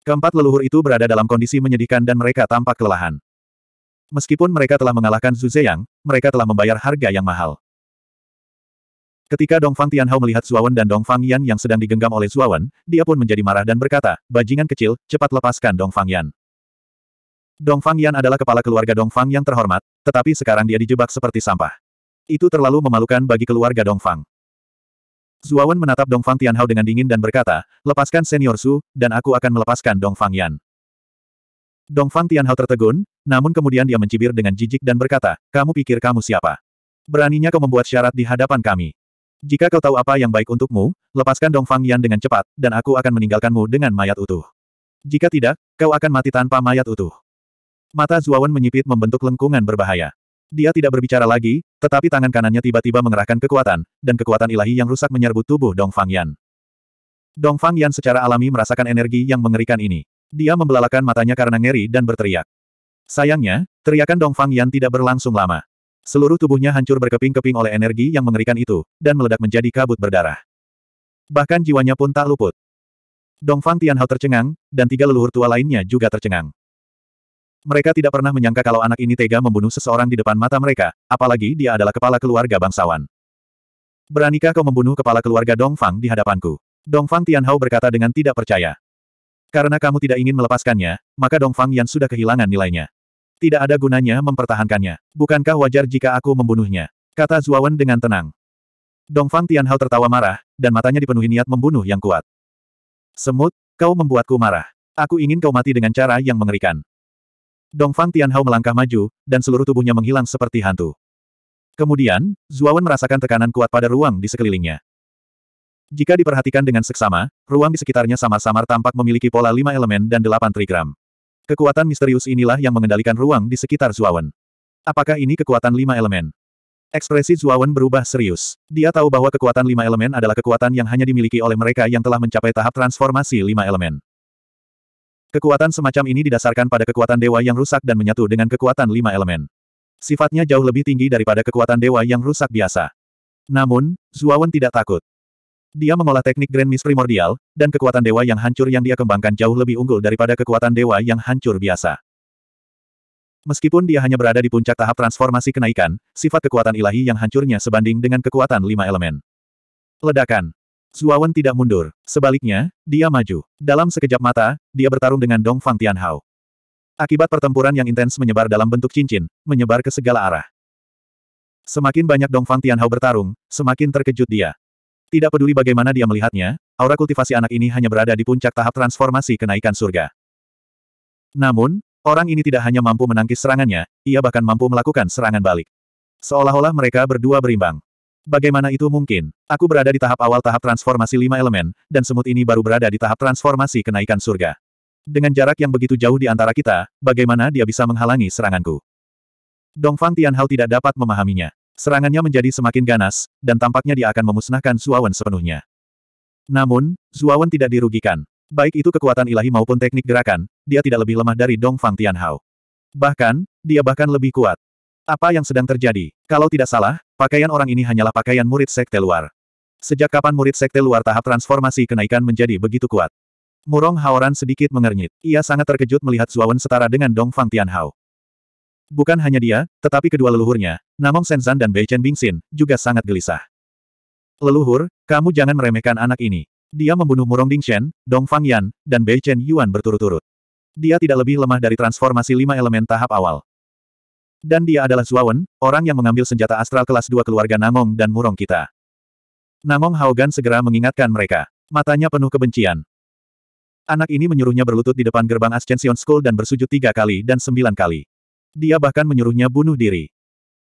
Keempat leluhur itu berada dalam kondisi menyedihkan dan mereka tampak kelelahan. Meskipun mereka telah mengalahkan Zhu Zeyang, mereka telah membayar harga yang mahal. Ketika Dong Fang Tianhao melihat Zuawan dan Dong Fang Yan yang sedang digenggam oleh Zuawan, dia pun menjadi marah dan berkata, bajingan kecil, cepat lepaskan Dong Fang Yan. Dong Fang Yan adalah kepala keluarga Dong Fang yang terhormat, tetapi sekarang dia dijebak seperti sampah. Itu terlalu memalukan bagi keluarga Dong Fang. Zuawan menatap Dongfang Tianhao dengan dingin dan berkata, lepaskan senior Su, dan aku akan melepaskan Dongfang Yan. Dongfang Tianhao tertegun, namun kemudian dia mencibir dengan jijik dan berkata, kamu pikir kamu siapa? Beraninya kau membuat syarat di hadapan kami. Jika kau tahu apa yang baik untukmu, lepaskan Dongfang Yan dengan cepat, dan aku akan meninggalkanmu dengan mayat utuh. Jika tidak, kau akan mati tanpa mayat utuh. Mata Zuawan menyipit membentuk lengkungan berbahaya. Dia tidak berbicara lagi, tetapi tangan kanannya tiba-tiba mengerahkan kekuatan, dan kekuatan ilahi yang rusak menyerbu tubuh Dong Fang Fangyan. Dong Fang Fangyan secara alami merasakan energi yang mengerikan ini. Dia membelalakan matanya karena ngeri dan berteriak. Sayangnya, teriakan Dong Fang Fangyan tidak berlangsung lama. Seluruh tubuhnya hancur berkeping-keping oleh energi yang mengerikan itu, dan meledak menjadi kabut berdarah. Bahkan jiwanya pun tak luput. Dong Fang Tianhao tercengang, dan tiga leluhur tua lainnya juga tercengang. Mereka tidak pernah menyangka kalau anak ini tega membunuh seseorang di depan mata mereka, apalagi dia adalah kepala keluarga bangsawan. Beranikah kau membunuh kepala keluarga Dongfang di hadapanku? Dongfang Tianhao berkata dengan tidak percaya. Karena kamu tidak ingin melepaskannya, maka Dongfang Yan sudah kehilangan nilainya. Tidak ada gunanya mempertahankannya. Bukankah wajar jika aku membunuhnya? Kata Zuawan dengan tenang. Dongfang Tianhao tertawa marah, dan matanya dipenuhi niat membunuh yang kuat. Semut, kau membuatku marah. Aku ingin kau mati dengan cara yang mengerikan. Dongfang Tianhao melangkah maju, dan seluruh tubuhnya menghilang seperti hantu. Kemudian, Zuawan merasakan tekanan kuat pada ruang di sekelilingnya. Jika diperhatikan dengan seksama, ruang di sekitarnya samar-samar tampak memiliki pola lima elemen dan delapan trigram. Kekuatan misterius inilah yang mengendalikan ruang di sekitar Zuawan. Apakah ini kekuatan lima elemen? Ekspresi Zuawan berubah serius. Dia tahu bahwa kekuatan lima elemen adalah kekuatan yang hanya dimiliki oleh mereka yang telah mencapai tahap transformasi lima elemen. Kekuatan semacam ini didasarkan pada kekuatan dewa yang rusak dan menyatu dengan kekuatan lima elemen. Sifatnya jauh lebih tinggi daripada kekuatan dewa yang rusak biasa. Namun, Zuawan tidak takut. Dia mengolah teknik Grand Miss primordial, dan kekuatan dewa yang hancur yang dia kembangkan jauh lebih unggul daripada kekuatan dewa yang hancur biasa. Meskipun dia hanya berada di puncak tahap transformasi kenaikan, sifat kekuatan ilahi yang hancurnya sebanding dengan kekuatan lima elemen. Ledakan Zuawan tidak mundur. Sebaliknya, dia maju. Dalam sekejap mata, dia bertarung dengan Dong Fang Tianhao. Akibat pertempuran yang intens menyebar dalam bentuk cincin, menyebar ke segala arah. Semakin banyak Dong Fang Tianhao bertarung, semakin terkejut dia. Tidak peduli bagaimana dia melihatnya, aura kultivasi anak ini hanya berada di puncak tahap transformasi kenaikan surga. Namun, orang ini tidak hanya mampu menangkis serangannya, ia bahkan mampu melakukan serangan balik. Seolah-olah mereka berdua berimbang. Bagaimana itu mungkin? Aku berada di tahap awal tahap transformasi lima elemen, dan semut ini baru berada di tahap transformasi kenaikan surga. Dengan jarak yang begitu jauh di antara kita, bagaimana dia bisa menghalangi seranganku? Dongfang Tianhao tidak dapat memahaminya. Serangannya menjadi semakin ganas, dan tampaknya dia akan memusnahkan Zuawan sepenuhnya. Namun, Zuawan tidak dirugikan. Baik itu kekuatan ilahi maupun teknik gerakan, dia tidak lebih lemah dari Dong Fang Tianhao. Bahkan, dia bahkan lebih kuat. Apa yang sedang terjadi? Kalau tidak salah, pakaian orang ini hanyalah pakaian murid sekte luar. Sejak kapan murid sekte luar tahap transformasi kenaikan menjadi begitu kuat? Murong Haoran sedikit mengernyit. Ia sangat terkejut melihat Zuawan setara dengan Dong Fang Tianhao. Bukan hanya dia, tetapi kedua leluhurnya, Namong Senzan dan Bei Chen Bingxin, juga sangat gelisah. Leluhur, kamu jangan meremehkan anak ini. Dia membunuh Murong Dingshen, Dong Fang Yan, dan Bei Chen Yuan berturut-turut. Dia tidak lebih lemah dari transformasi lima elemen tahap awal. Dan dia adalah Zuawan, orang yang mengambil senjata astral kelas dua keluarga Namong dan Murong kita. Namong Haogan segera mengingatkan mereka. Matanya penuh kebencian. Anak ini menyuruhnya berlutut di depan gerbang Ascension School dan bersujud tiga kali dan sembilan kali. Dia bahkan menyuruhnya bunuh diri.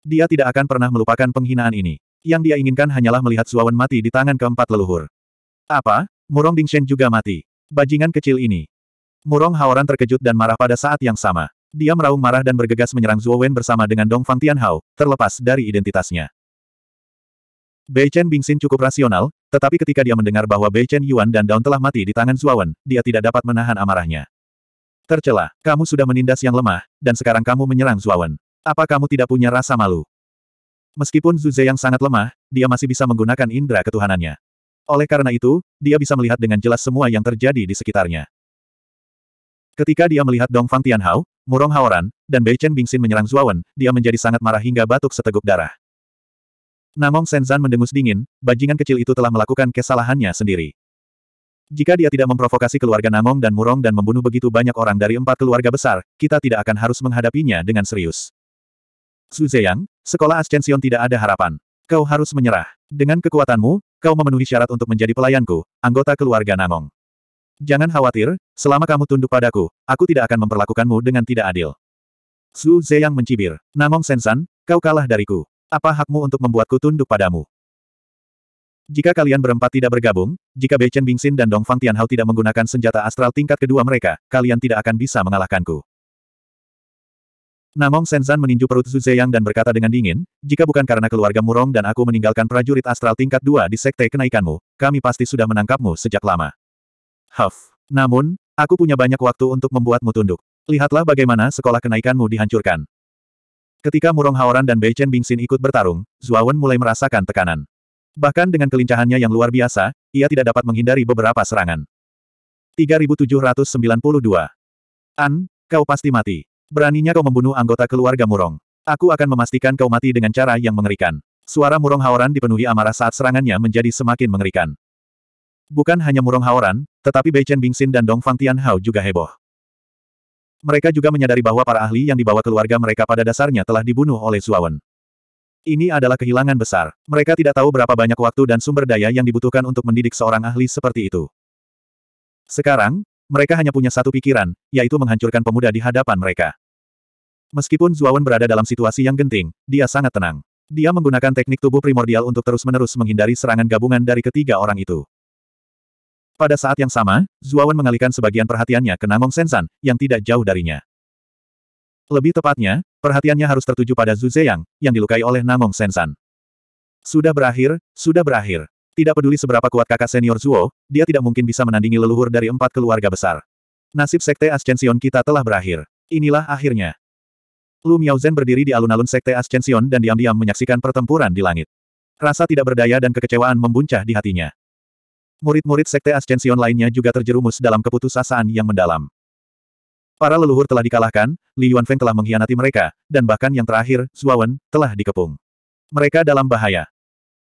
Dia tidak akan pernah melupakan penghinaan ini. Yang dia inginkan hanyalah melihat Zuawan mati di tangan keempat leluhur. Apa? Murong Dingshen juga mati. Bajingan kecil ini. Murong Haoran terkejut dan marah pada saat yang sama. Dia meraung marah dan bergegas menyerang Zhuo Wen bersama dengan Dong Fang Tianhao, terlepas dari identitasnya. Bei Chen Bingxin cukup rasional, tetapi ketika dia mendengar bahwa Bei Chen Yuan dan Daun telah mati di tangan Zhuo Wen, dia tidak dapat menahan amarahnya. Tercela, kamu sudah menindas yang lemah, dan sekarang kamu menyerang Zhuo Wen. Apa kamu tidak punya rasa malu? Meskipun Zhu yang sangat lemah, dia masih bisa menggunakan indera ketuhanannya. Oleh karena itu, dia bisa melihat dengan jelas semua yang terjadi di sekitarnya. Ketika dia melihat Dong Fang Tianhao, Murong Haoran, dan Bei Chen Bingxin menyerang Zuawan, dia menjadi sangat marah hingga batuk seteguk darah. Namong Senzan mendengus dingin, bajingan kecil itu telah melakukan kesalahannya sendiri. Jika dia tidak memprovokasi keluarga Namong dan Murong dan membunuh begitu banyak orang dari empat keluarga besar, kita tidak akan harus menghadapinya dengan serius. Su Zeyang, sekolah Ascension tidak ada harapan. Kau harus menyerah. Dengan kekuatanmu, kau memenuhi syarat untuk menjadi pelayanku, anggota keluarga Namong. Jangan khawatir, selama kamu tunduk padaku, aku tidak akan memperlakukanmu dengan tidak adil. Su Zeyang mencibir. Namong Sensan, kau kalah dariku. Apa hakmu untuk membuatku tunduk padamu? Jika kalian berempat tidak bergabung, jika Bei Chen Bingxin dan Dong Fang Tianhao tidak menggunakan senjata astral tingkat kedua mereka, kalian tidak akan bisa mengalahkanku. Namong Sensan meninju perut Zhu Zeyang dan berkata dengan dingin, jika bukan karena keluarga Murong dan aku meninggalkan prajurit astral tingkat dua di sekte kenaikanmu, kami pasti sudah menangkapmu sejak lama. Huff. Namun, aku punya banyak waktu untuk membuatmu tunduk. Lihatlah bagaimana sekolah kenaikanmu dihancurkan. Ketika Murong Haoran dan Bei Chen Bingxin ikut bertarung, Zuawan mulai merasakan tekanan. Bahkan dengan kelincahannya yang luar biasa, ia tidak dapat menghindari beberapa serangan. 3792. An, kau pasti mati. Beraninya kau membunuh anggota keluarga Murong. Aku akan memastikan kau mati dengan cara yang mengerikan. Suara Murong Haoran dipenuhi amarah saat serangannya menjadi semakin mengerikan. Bukan hanya Murong Haoran, tetapi Bei Chen Bingxin dan Dong Fang Tianhao juga heboh. Mereka juga menyadari bahwa para ahli yang dibawa keluarga mereka pada dasarnya telah dibunuh oleh Zuawan. Ini adalah kehilangan besar. Mereka tidak tahu berapa banyak waktu dan sumber daya yang dibutuhkan untuk mendidik seorang ahli seperti itu. Sekarang, mereka hanya punya satu pikiran, yaitu menghancurkan pemuda di hadapan mereka. Meskipun Zuawan berada dalam situasi yang genting, dia sangat tenang. Dia menggunakan teknik tubuh primordial untuk terus-menerus menghindari serangan gabungan dari ketiga orang itu. Pada saat yang sama, Zuawan mengalihkan sebagian perhatiannya ke Namong Sensan, yang tidak jauh darinya. Lebih tepatnya, perhatiannya harus tertuju pada Zhu Zeyang, yang dilukai oleh Namong Sensan. Sudah berakhir, sudah berakhir. Tidak peduli seberapa kuat kakak senior Zuo, dia tidak mungkin bisa menandingi leluhur dari empat keluarga besar. Nasib Sekte Ascension kita telah berakhir. Inilah akhirnya. Lu Miaozhen berdiri di alun-alun Sekte Ascension dan diam-diam menyaksikan pertempuran di langit. Rasa tidak berdaya dan kekecewaan membuncah di hatinya. Murid-murid Sekte Ascension lainnya juga terjerumus dalam keputusasaan yang mendalam. Para leluhur telah dikalahkan, Li Yuanfeng telah mengkhianati mereka, dan bahkan yang terakhir, Zuawan, telah dikepung. Mereka dalam bahaya.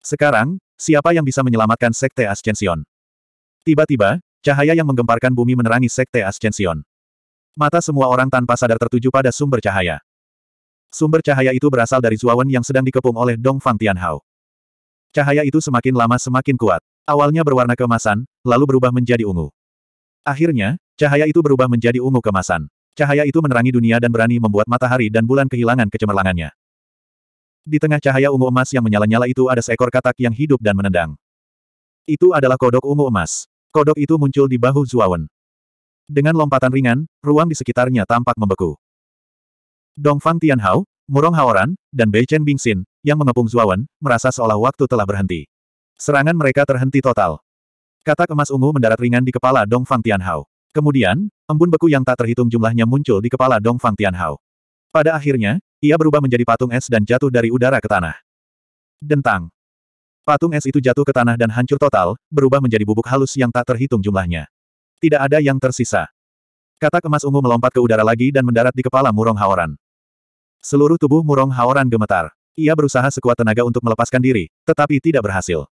Sekarang, siapa yang bisa menyelamatkan Sekte Ascension? Tiba-tiba, cahaya yang menggemparkan bumi menerangi Sekte Ascension. Mata semua orang tanpa sadar tertuju pada sumber cahaya. Sumber cahaya itu berasal dari Zuawan yang sedang dikepung oleh Dong Fang Tianhao. Cahaya itu semakin lama semakin kuat. Awalnya berwarna kemasan, lalu berubah menjadi ungu. Akhirnya, cahaya itu berubah menjadi ungu kemasan. Cahaya itu menerangi dunia dan berani membuat matahari dan bulan kehilangan kecemerlangannya. Di tengah cahaya ungu emas yang menyala-nyala itu ada seekor katak yang hidup dan menendang. Itu adalah kodok ungu emas. Kodok itu muncul di bahu Zuawan. Dengan lompatan ringan, ruang di sekitarnya tampak membeku. Dongfang Tianhao, Murong Haoran, dan Bei Chen Bingxin, yang mengepung Zuawan, merasa seolah waktu telah berhenti. Serangan mereka terhenti total. Katak emas ungu mendarat ringan di kepala Dong Fang Tianhao. Kemudian, embun beku yang tak terhitung jumlahnya muncul di kepala Dong Fang Tianhao. Pada akhirnya, ia berubah menjadi patung es dan jatuh dari udara ke tanah. Dentang. Patung es itu jatuh ke tanah dan hancur total, berubah menjadi bubuk halus yang tak terhitung jumlahnya. Tidak ada yang tersisa. Katak emas ungu melompat ke udara lagi dan mendarat di kepala Murong Haoran. Seluruh tubuh Murong Haoran gemetar. Ia berusaha sekuat tenaga untuk melepaskan diri, tetapi tidak berhasil.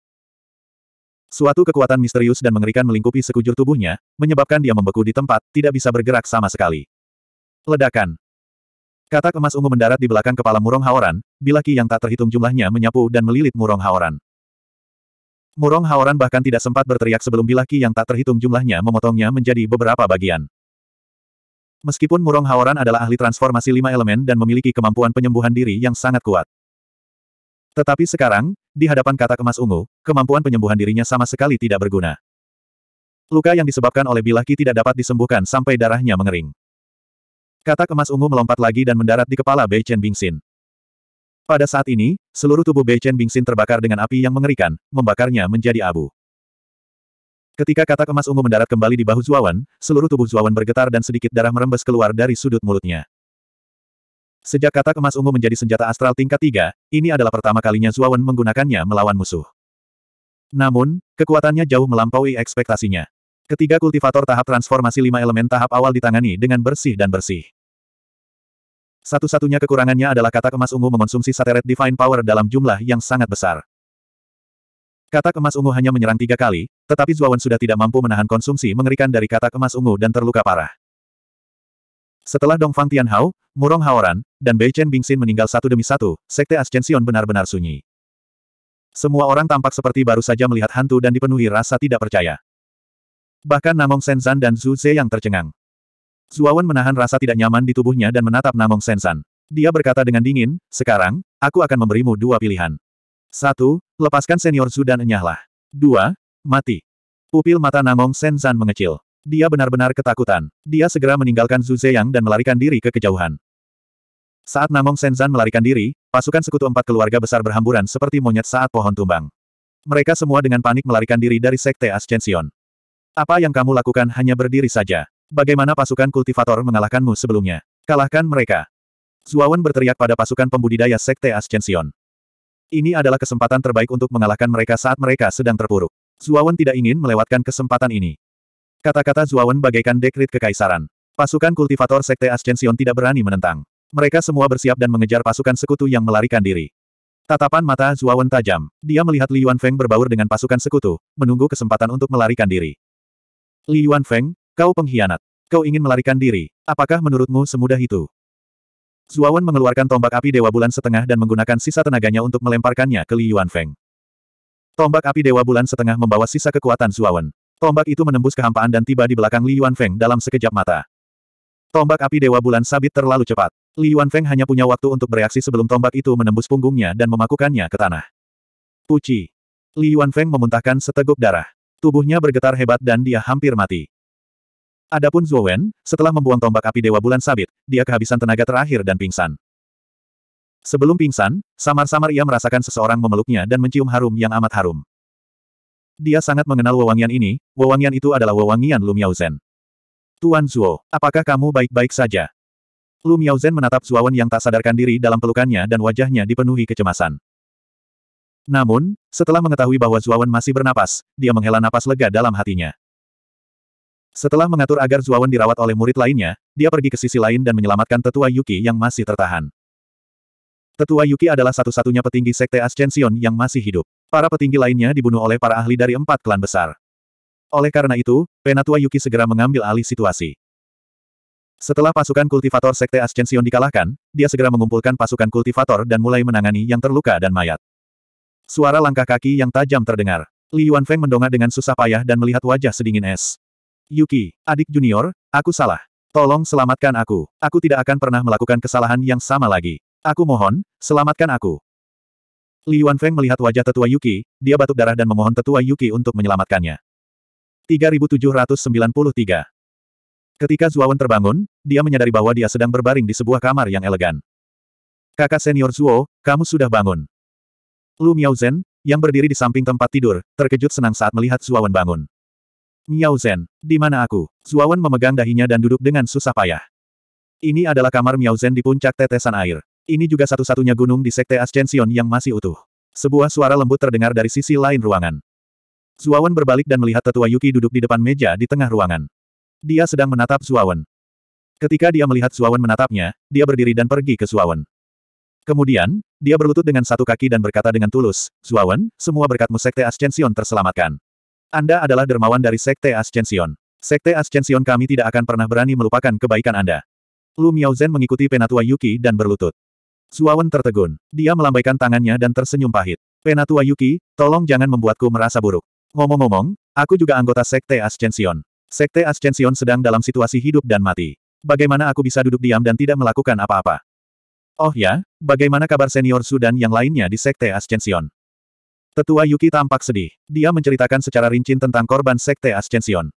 Suatu kekuatan misterius dan mengerikan melingkupi sekujur tubuhnya, menyebabkan dia membeku di tempat, tidak bisa bergerak sama sekali. Ledakan. Katak emas ungu mendarat di belakang kepala Murong Haoran, bilaki yang tak terhitung jumlahnya menyapu dan melilit Murong Haoran. Murong Haoran bahkan tidak sempat berteriak sebelum bilaki yang tak terhitung jumlahnya memotongnya menjadi beberapa bagian. Meskipun Murong Haoran adalah ahli transformasi lima elemen dan memiliki kemampuan penyembuhan diri yang sangat kuat. Tetapi sekarang, di hadapan katak emas ungu, kemampuan penyembuhan dirinya sama sekali tidak berguna. Luka yang disebabkan oleh bilahki tidak dapat disembuhkan sampai darahnya mengering. Katak emas ungu melompat lagi dan mendarat di kepala Bei Chen Bingxin. Pada saat ini, seluruh tubuh Bei Chen Bingxin terbakar dengan api yang mengerikan, membakarnya menjadi abu. Ketika katak emas ungu mendarat kembali di bahu Zuawan, seluruh tubuh Zuawan bergetar dan sedikit darah merembes keluar dari sudut mulutnya. Sejak katak emas ungu menjadi senjata astral tingkat tiga, ini adalah pertama kalinya Zuawan menggunakannya melawan musuh. Namun, kekuatannya jauh melampaui ekspektasinya. Ketiga kultivator tahap transformasi lima elemen tahap awal ditangani dengan bersih dan bersih. Satu-satunya kekurangannya adalah katak emas ungu mengonsumsi sateret divine power dalam jumlah yang sangat besar. Katak emas ungu hanya menyerang tiga kali, tetapi Zuawan sudah tidak mampu menahan konsumsi mengerikan dari katak emas ungu dan terluka parah. Setelah Dongfang Tianhao, Murong Haoran, dan Bei Chen Bingxin meninggal satu demi satu, Sekte Ascension benar-benar sunyi. Semua orang tampak seperti baru saja melihat hantu dan dipenuhi rasa tidak percaya. Bahkan Namong Senzan dan Zhu Ze yang tercengang. Zuawan menahan rasa tidak nyaman di tubuhnya dan menatap Namong Senzan. Dia berkata dengan dingin, sekarang, aku akan memberimu dua pilihan. Satu, lepaskan senior Zhu dan enyahlah. Dua, mati. Pupil mata Namong Senzan mengecil. Dia benar-benar ketakutan. Dia segera meninggalkan Zhu Zeyang dan melarikan diri ke kejauhan. Saat Namong Senzan melarikan diri, pasukan sekutu empat keluarga besar berhamburan seperti monyet saat pohon tumbang. Mereka semua dengan panik melarikan diri dari Sekte Ascension. Apa yang kamu lakukan hanya berdiri saja. Bagaimana pasukan kultivator mengalahkanmu sebelumnya? Kalahkan mereka. Zuawan berteriak pada pasukan pembudidaya Sekte Ascension. Ini adalah kesempatan terbaik untuk mengalahkan mereka saat mereka sedang terpuruk. Zuawan tidak ingin melewatkan kesempatan ini. Kata-kata Zuawan bagaikan dekrit kekaisaran. Pasukan kultivator Sekte Ascension tidak berani menentang. Mereka semua bersiap dan mengejar pasukan sekutu yang melarikan diri. Tatapan mata Zuawan tajam. Dia melihat Li Yuanfeng berbaur dengan pasukan sekutu, menunggu kesempatan untuk melarikan diri. Li Yuanfeng, kau pengkhianat. Kau ingin melarikan diri. Apakah menurutmu semudah itu? Zuawan mengeluarkan tombak api Dewa Bulan Setengah dan menggunakan sisa tenaganya untuk melemparkannya ke Li Yuanfeng. Tombak api Dewa Bulan Setengah membawa sisa kekuatan Zuawan. Tombak itu menembus kehampaan dan tiba di belakang Li Yuan Feng dalam sekejap mata. Tombak api Dewa Bulan Sabit terlalu cepat. Li Yuan Feng hanya punya waktu untuk bereaksi sebelum tombak itu menembus punggungnya dan memakukannya ke tanah. Puci. Li Yuan Feng memuntahkan seteguk darah. Tubuhnya bergetar hebat dan dia hampir mati. Adapun Zhou Wen, setelah membuang tombak api Dewa Bulan Sabit, dia kehabisan tenaga terakhir dan pingsan. Sebelum pingsan, samar-samar ia merasakan seseorang memeluknya dan mencium harum yang amat harum. Dia sangat mengenal wewangian ini, wewangian itu adalah wewangian Lu Tuan Zuo, apakah kamu baik-baik saja? Lu menatap Zuawan yang tak sadarkan diri dalam pelukannya dan wajahnya dipenuhi kecemasan. Namun, setelah mengetahui bahwa Zuawan masih bernapas, dia menghela napas lega dalam hatinya. Setelah mengatur agar Zuawan dirawat oleh murid lainnya, dia pergi ke sisi lain dan menyelamatkan tetua Yuki yang masih tertahan. Tetua Yuki adalah satu-satunya petinggi Sekte Ascension yang masih hidup. Para petinggi lainnya dibunuh oleh para ahli dari empat klan besar. Oleh karena itu, Penatua Yuki segera mengambil alih situasi. Setelah pasukan kultivator Sekte Ascension dikalahkan, dia segera mengumpulkan pasukan kultivator dan mulai menangani yang terluka dan mayat. Suara langkah kaki yang tajam terdengar. Li Yuanfeng mendongak dengan susah payah dan melihat wajah sedingin es. Yuki, adik junior, aku salah. Tolong selamatkan aku. Aku tidak akan pernah melakukan kesalahan yang sama lagi. Aku mohon, selamatkan aku. Li Wanfeng melihat wajah tetua Yuki, dia batuk darah dan memohon tetua Yuki untuk menyelamatkannya. 3793 Ketika Zuowen terbangun, dia menyadari bahwa dia sedang berbaring di sebuah kamar yang elegan. Kakak senior Zuo, kamu sudah bangun. Lu Miaozhen, yang berdiri di samping tempat tidur, terkejut senang saat melihat Zuowen bangun. Miaozhen, di mana aku? Zuowen memegang dahinya dan duduk dengan susah payah. Ini adalah kamar Miaozhen di puncak tetesan air. Ini juga satu-satunya gunung di Sekte Ascension yang masih utuh. Sebuah suara lembut terdengar dari sisi lain ruangan. Zuawan berbalik dan melihat tetua Yuki duduk di depan meja di tengah ruangan. Dia sedang menatap Zuawan. Ketika dia melihat Zuawan menatapnya, dia berdiri dan pergi ke Zuawan. Kemudian, dia berlutut dengan satu kaki dan berkata dengan tulus, Zuawan, semua berkatmu Sekte Ascension terselamatkan. Anda adalah dermawan dari Sekte Ascension. Sekte Ascension kami tidak akan pernah berani melupakan kebaikan Anda. Lu Zen mengikuti penatua Yuki dan berlutut. Suawan tertegun. Dia melambaikan tangannya dan tersenyum pahit. Penatua Yuki, tolong jangan membuatku merasa buruk. Ngomong-ngomong, aku juga anggota Sekte Ascension. Sekte Ascension sedang dalam situasi hidup dan mati. Bagaimana aku bisa duduk diam dan tidak melakukan apa-apa? Oh ya, bagaimana kabar senior Sudan yang lainnya di Sekte Ascension? Tetua Yuki tampak sedih. Dia menceritakan secara rinci tentang korban Sekte Ascension.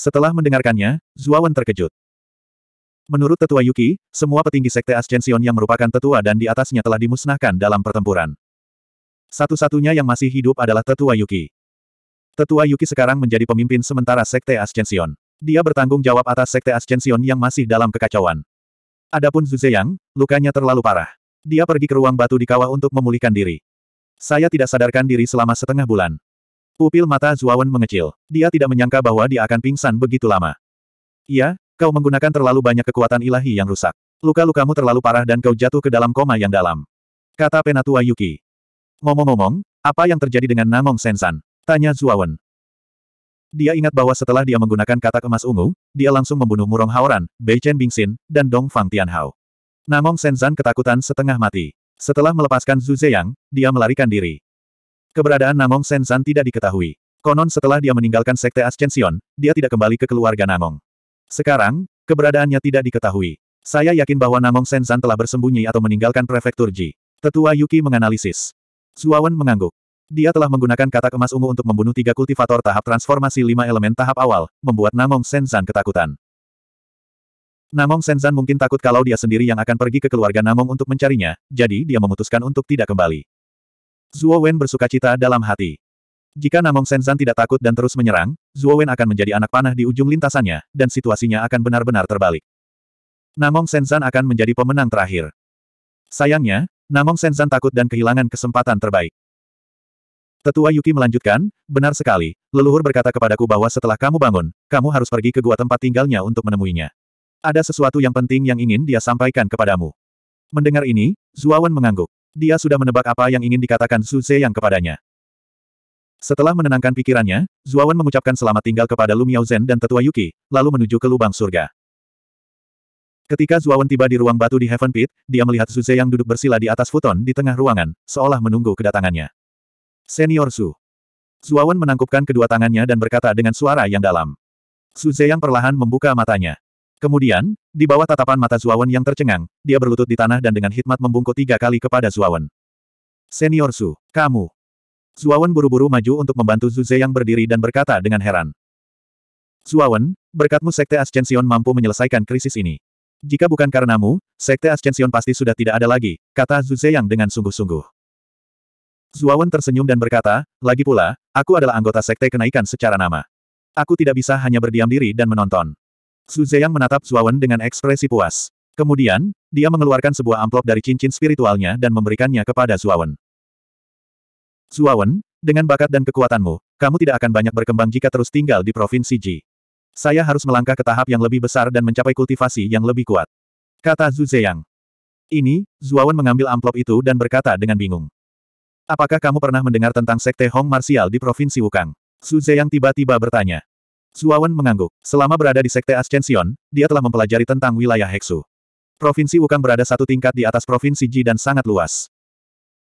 Setelah mendengarkannya, Zuawan terkejut. Menurut tetua Yuki, semua petinggi sekte Ascension yang merupakan tetua dan di atasnya telah dimusnahkan dalam pertempuran. Satu-satunya yang masih hidup adalah tetua Yuki. Tetua Yuki sekarang menjadi pemimpin sementara sekte Ascension. Dia bertanggung jawab atas sekte Ascension yang masih dalam kekacauan. Adapun Yang, lukanya terlalu parah. Dia pergi ke ruang batu di kawah untuk memulihkan diri. Saya tidak sadarkan diri selama setengah bulan. Pupil mata Zuawan mengecil. Dia tidak menyangka bahwa dia akan pingsan begitu lama. Iya, Kau menggunakan terlalu banyak kekuatan ilahi yang rusak. Luka-lukamu terlalu parah dan kau jatuh ke dalam koma yang dalam. Kata Penatua Yuki. Ngomong-ngomong, apa yang terjadi dengan Namong Sensan? Tanya Zuawan. Dia ingat bahwa setelah dia menggunakan katak emas ungu, dia langsung membunuh Murong Haoran, Bei Chen Bingxin, dan Dong Fang Tianhao. Namong Sensan ketakutan setengah mati. Setelah melepaskan Zhu Zeyang, dia melarikan diri. Keberadaan Namong Sensan tidak diketahui. Konon setelah dia meninggalkan Sekte Ascension, dia tidak kembali ke keluarga Namong. Sekarang, keberadaannya tidak diketahui. Saya yakin bahwa Namong Senzan telah bersembunyi atau meninggalkan prefektur Ji. Tetua Yuki menganalisis. Zuawan mengangguk. Dia telah menggunakan katak emas ungu untuk membunuh tiga kultivator tahap transformasi lima elemen tahap awal, membuat Namong Senzan ketakutan. Namong Senzan mungkin takut kalau dia sendiri yang akan pergi ke keluarga Namong untuk mencarinya, jadi dia memutuskan untuk tidak kembali. Zuo Wen bersuka cita dalam hati. Jika Namong Senzan tidak takut dan terus menyerang, Wen akan menjadi anak panah di ujung lintasannya, dan situasinya akan benar-benar terbalik. Namong Senzan akan menjadi pemenang terakhir. Sayangnya, Namong Senzan takut dan kehilangan kesempatan terbaik. Tetua Yuki melanjutkan, benar sekali, leluhur berkata kepadaku bahwa setelah kamu bangun, kamu harus pergi ke gua tempat tinggalnya untuk menemuinya. Ada sesuatu yang penting yang ingin dia sampaikan kepadamu. Mendengar ini, Zuawan mengangguk. Dia sudah menebak apa yang ingin dikatakan Su Zeyang kepadanya. Setelah menenangkan pikirannya, Zuawan mengucapkan selamat tinggal kepada Lu Zen dan tetua Yuki, lalu menuju ke lubang surga. Ketika Zuawan tiba di ruang batu di Heaven Pit, dia melihat Zuze yang duduk bersila di atas futon di tengah ruangan, seolah menunggu kedatangannya. Senior Su, Zuawan menangkupkan kedua tangannya dan berkata dengan suara yang dalam. Suze yang perlahan membuka matanya. Kemudian, di bawah tatapan mata Zuawan yang tercengang, dia berlutut di tanah dan dengan hikmat membungkuk tiga kali kepada Zuawan. Senior Su, kamu. Zuawan buru-buru maju untuk membantu Zuze yang berdiri dan berkata dengan heran. Zuawan, berkatmu Sekte Ascension mampu menyelesaikan krisis ini. Jika bukan karenamu, Sekte Ascension pasti sudah tidak ada lagi, kata Zuze yang dengan sungguh-sungguh. Zuawan tersenyum dan berkata, lagi pula, aku adalah anggota Sekte Kenaikan secara nama. Aku tidak bisa hanya berdiam diri dan menonton. Su yang menatap Zuawan dengan ekspresi puas. Kemudian, dia mengeluarkan sebuah amplop dari cincin spiritualnya dan memberikannya kepada Zuawan. Zuawan, dengan bakat dan kekuatanmu, kamu tidak akan banyak berkembang jika terus tinggal di Provinsi Ji. Saya harus melangkah ke tahap yang lebih besar dan mencapai kultivasi yang lebih kuat. Kata Zhu Zeyang. Ini, Zuawan mengambil amplop itu dan berkata dengan bingung. Apakah kamu pernah mendengar tentang sekte Hong Martial di Provinsi Wukang? Zhu Zeyang tiba-tiba bertanya. Zuawan mengangguk. Selama berada di sekte Ascension, dia telah mempelajari tentang wilayah Heksu. Provinsi Wukang berada satu tingkat di atas Provinsi Ji dan sangat luas.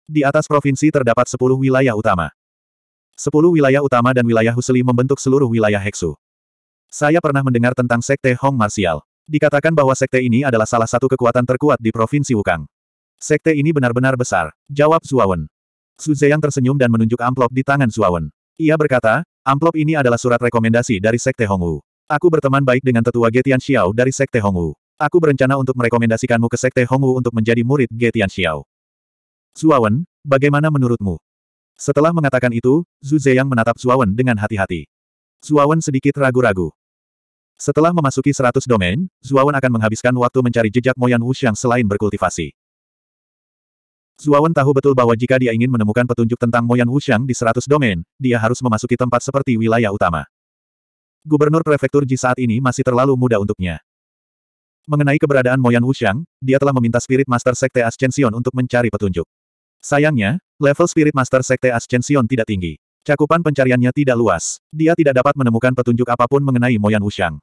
Di atas provinsi terdapat sepuluh wilayah utama. Sepuluh wilayah utama dan wilayah Husli membentuk seluruh wilayah Heksu. Saya pernah mendengar tentang sekte Hong Martial. Dikatakan bahwa sekte ini adalah salah satu kekuatan terkuat di Provinsi Wukang. Sekte ini benar-benar besar, jawab Zuawan. Su Zeyang tersenyum dan menunjuk amplop di tangan Zuawan. Ia berkata, amplop ini adalah surat rekomendasi dari Sekte Hong Wu. Aku berteman baik dengan tetua Getian Xiao dari Sekte Hong Wu. Aku berencana untuk merekomendasikanmu ke Sekte Hong Wu untuk menjadi murid Getian Xiao. Zuawan, bagaimana menurutmu? Setelah mengatakan itu, Zhu Zeyang menatap Zuawan dengan hati-hati. Zuawan sedikit ragu-ragu. Setelah memasuki seratus domain, Zuawan akan menghabiskan waktu mencari jejak Moyan Wuxiang selain berkultivasi. Zuawan tahu betul bahwa jika dia ingin menemukan petunjuk tentang Moyan Wuxiang di seratus domain, dia harus memasuki tempat seperti wilayah utama. Gubernur Prefektur Ji saat ini masih terlalu muda untuknya. Mengenai keberadaan Moyan Wuxiang, dia telah meminta Spirit Master Sekte Ascension untuk mencari petunjuk. Sayangnya, level Spirit Master Sekte Ascension tidak tinggi. Cakupan pencariannya tidak luas. Dia tidak dapat menemukan petunjuk apapun mengenai Moyan Wuxiang.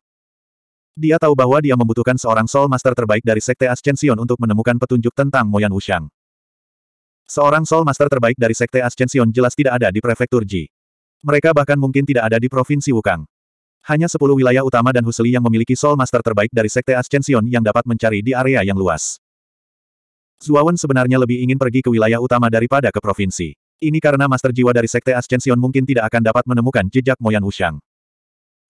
Dia tahu bahwa dia membutuhkan seorang Soul Master terbaik dari Sekte Ascension untuk menemukan petunjuk tentang Moyan Wuxiang. Seorang Soul Master terbaik dari Sekte Ascension jelas tidak ada di Prefektur Ji. Mereka bahkan mungkin tidak ada di Provinsi Wukang. Hanya 10 wilayah utama dan Husli yang memiliki Soul Master terbaik dari Sekte Ascension yang dapat mencari di area yang luas. Zuawan sebenarnya lebih ingin pergi ke wilayah utama daripada ke provinsi. Ini karena Master Jiwa dari Sekte Ascension mungkin tidak akan dapat menemukan jejak Moyan Wushang.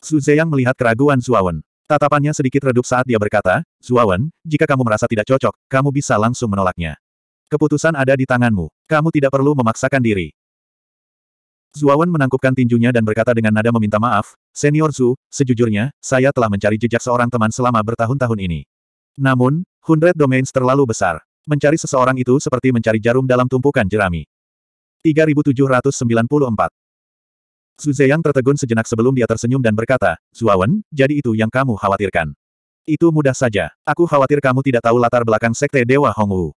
Su Zeyang melihat keraguan Zuawan. Tatapannya sedikit redup saat dia berkata, Zuawan, jika kamu merasa tidak cocok, kamu bisa langsung menolaknya. Keputusan ada di tanganmu. Kamu tidak perlu memaksakan diri. Zuawan menangkupkan tinjunya dan berkata dengan nada meminta maaf, Senior Zhu, sejujurnya, saya telah mencari jejak seorang teman selama bertahun-tahun ini. Namun, Hundred Domains terlalu besar. Mencari seseorang itu seperti mencari jarum dalam tumpukan jerami. 3794 Su Zeyang tertegun sejenak sebelum dia tersenyum dan berkata, Zuawan, jadi itu yang kamu khawatirkan. Itu mudah saja. Aku khawatir kamu tidak tahu latar belakang Sekte Dewa Hongwu.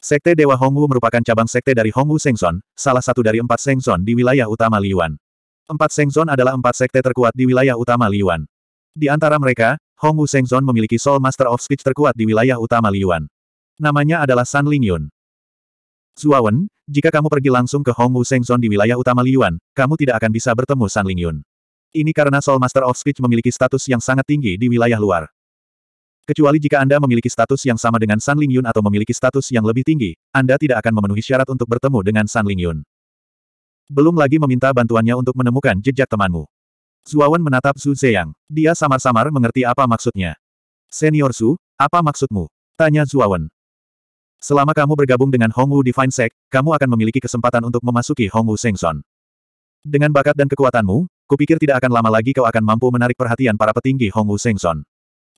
Sekte Dewa Hongwu merupakan cabang sekte dari Hongwu Sengson, salah satu dari empat Sengson di wilayah utama Liyuan. Empat Sengson adalah empat sekte terkuat di wilayah utama Liyuan. Di antara mereka, Hongwu Sengson memiliki Soul Master of Speech terkuat di wilayah utama Liyuan. Namanya adalah San Lingyun. Zuawan, jika kamu pergi langsung ke Hongwu Zone di wilayah utama Liyuan, kamu tidak akan bisa bertemu San Lingyun. Ini karena Soul Master of Speech memiliki status yang sangat tinggi di wilayah luar. Kecuali jika Anda memiliki status yang sama dengan San Lingyun atau memiliki status yang lebih tinggi, Anda tidak akan memenuhi syarat untuk bertemu dengan San Lingyun. Belum lagi meminta bantuannya untuk menemukan jejak temanmu. Zuawan menatap Zhu Zeyang. Dia samar-samar mengerti apa maksudnya. Senior Su, apa maksudmu? Tanya Zuawan. Selama kamu bergabung dengan Hongwu Divine Sect, kamu akan memiliki kesempatan untuk memasuki Hongwu Sengson. Dengan bakat dan kekuatanmu, kupikir tidak akan lama lagi kau akan mampu menarik perhatian para petinggi Hongwu Sengson.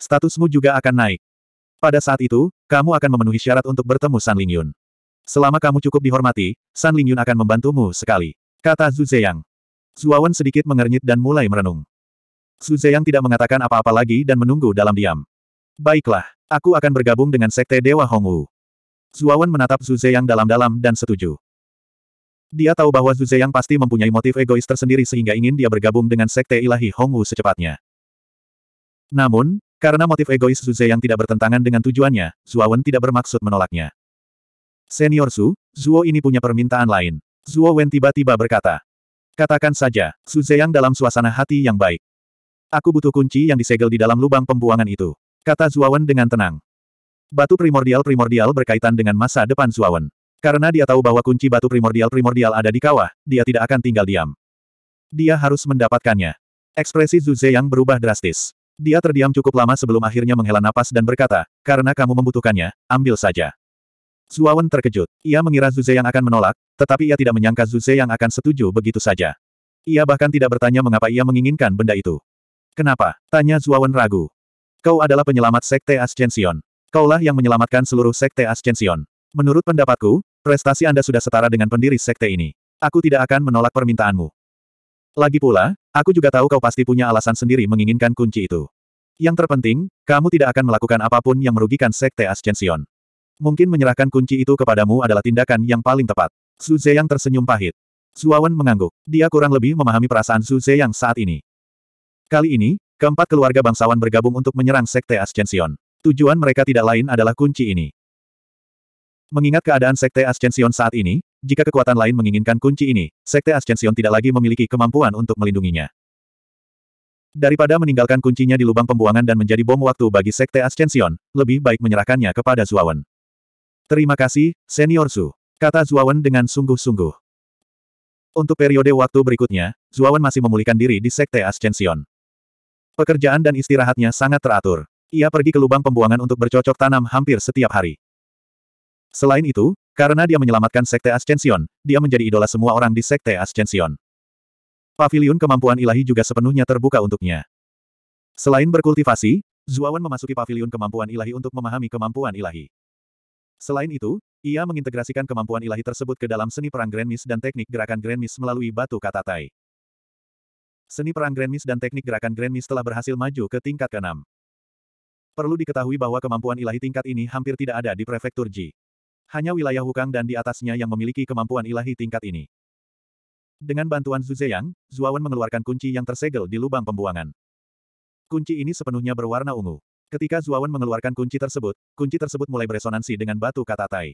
Statusmu juga akan naik. Pada saat itu, kamu akan memenuhi syarat untuk bertemu San Lingyun. Selama kamu cukup dihormati, San Lingyun akan membantumu sekali. Kata Zhu Zeyang. Zuawan sedikit mengernyit dan mulai merenung. Zhu Zeyang tidak mengatakan apa-apa lagi dan menunggu dalam diam. Baiklah, aku akan bergabung dengan Sekte Dewa Hongwu. Zuawan menatap Zhu Zeyang dalam-dalam dan setuju. Dia tahu bahwa Zhu Zeyang pasti mempunyai motif egois tersendiri sehingga ingin dia bergabung dengan Sekte Ilahi Hongwu secepatnya. Namun, karena motif egois Zhu Zeyang tidak bertentangan dengan tujuannya, Zuawan tidak bermaksud menolaknya. Senior Su, Zuo ini punya permintaan lain. Zuo Wen tiba-tiba berkata. Katakan saja, Su Zeyang dalam suasana hati yang baik. Aku butuh kunci yang disegel di dalam lubang pembuangan itu. Kata Zuawan dengan tenang. Batu primordial-primordial berkaitan dengan masa depan Suawen. Karena dia tahu bahwa kunci batu primordial-primordial ada di kawah, dia tidak akan tinggal diam. Dia harus mendapatkannya. Ekspresi Zuze yang berubah drastis. Dia terdiam cukup lama sebelum akhirnya menghela napas dan berkata, karena kamu membutuhkannya, ambil saja. Zuawan terkejut. Ia mengira Zuze yang akan menolak, tetapi ia tidak menyangka Zuze yang akan setuju begitu saja. Ia bahkan tidak bertanya mengapa ia menginginkan benda itu. Kenapa? Tanya Zuawan ragu. Kau adalah penyelamat Sekte Ascension. Kaulah yang menyelamatkan seluruh Sekte Ascension. Menurut pendapatku, prestasi Anda sudah setara dengan pendiri Sekte ini. Aku tidak akan menolak permintaanmu. Lagi pula, aku juga tahu kau pasti punya alasan sendiri menginginkan kunci itu. Yang terpenting, kamu tidak akan melakukan apapun yang merugikan Sekte Ascension. Mungkin menyerahkan kunci itu kepadamu adalah tindakan yang paling tepat. Su Zeyang tersenyum pahit. Suawan mengangguk. Dia kurang lebih memahami perasaan Su Zeyang saat ini. Kali ini, keempat keluarga bangsawan bergabung untuk menyerang Sekte Ascension. Tujuan mereka tidak lain adalah kunci ini. Mengingat keadaan Sekte Ascension saat ini, jika kekuatan lain menginginkan kunci ini, Sekte Ascension tidak lagi memiliki kemampuan untuk melindunginya. Daripada meninggalkan kuncinya di lubang pembuangan dan menjadi bom waktu bagi Sekte Ascension, lebih baik menyerahkannya kepada Zuawan. Terima kasih, Senior Su, kata Zuawan dengan sungguh-sungguh. Untuk periode waktu berikutnya, Zuawan masih memulihkan diri di Sekte Ascension. Pekerjaan dan istirahatnya sangat teratur. Ia pergi ke lubang pembuangan untuk bercocok tanam hampir setiap hari. Selain itu, karena dia menyelamatkan Sekte Ascension, dia menjadi idola semua orang di Sekte Ascension. Paviliun kemampuan ilahi juga sepenuhnya terbuka untuknya. Selain berkultivasi, Zuawan memasuki paviliun kemampuan ilahi untuk memahami kemampuan ilahi. Selain itu, ia mengintegrasikan kemampuan ilahi tersebut ke dalam seni perang Grand Miss dan teknik gerakan Grand Miss melalui batu kata tai. Seni perang Grand Miss dan teknik gerakan Grand Miss telah berhasil maju ke tingkat keenam. Perlu diketahui bahwa kemampuan ilahi tingkat ini hampir tidak ada di prefektur Ji. Hanya wilayah Hukang dan di atasnya yang memiliki kemampuan ilahi tingkat ini. Dengan bantuan Zhu Zeyang, Zuawan mengeluarkan kunci yang tersegel di lubang pembuangan. Kunci ini sepenuhnya berwarna ungu. Ketika Zuawan mengeluarkan kunci tersebut, kunci tersebut mulai beresonansi dengan batu kata Tai.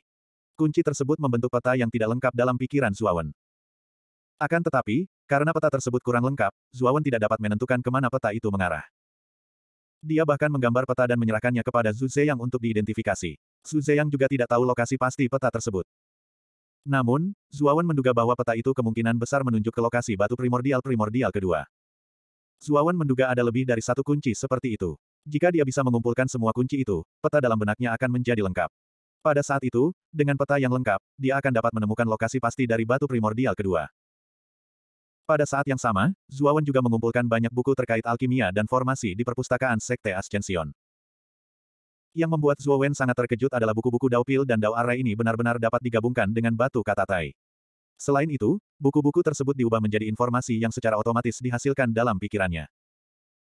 Kunci tersebut membentuk peta yang tidak lengkap dalam pikiran Zuawan. Akan tetapi, karena peta tersebut kurang lengkap, Zuawan tidak dapat menentukan kemana peta itu mengarah. Dia bahkan menggambar peta dan menyerahkannya kepada Zhu Zeyang untuk diidentifikasi. Zhu Zeyang juga tidak tahu lokasi pasti peta tersebut. Namun, Zuawan menduga bahwa peta itu kemungkinan besar menunjuk ke lokasi batu primordial-primordial kedua. Zuawan menduga ada lebih dari satu kunci seperti itu. Jika dia bisa mengumpulkan semua kunci itu, peta dalam benaknya akan menjadi lengkap. Pada saat itu, dengan peta yang lengkap, dia akan dapat menemukan lokasi pasti dari batu primordial kedua. Pada saat yang sama, Zuawan juga mengumpulkan banyak buku terkait alkimia dan formasi di perpustakaan Sekte Ascension. Yang membuat Zuawan sangat terkejut adalah buku-buku Dao dan Dao Arai ini benar-benar dapat digabungkan dengan batu kata Tai. Selain itu, buku-buku tersebut diubah menjadi informasi yang secara otomatis dihasilkan dalam pikirannya.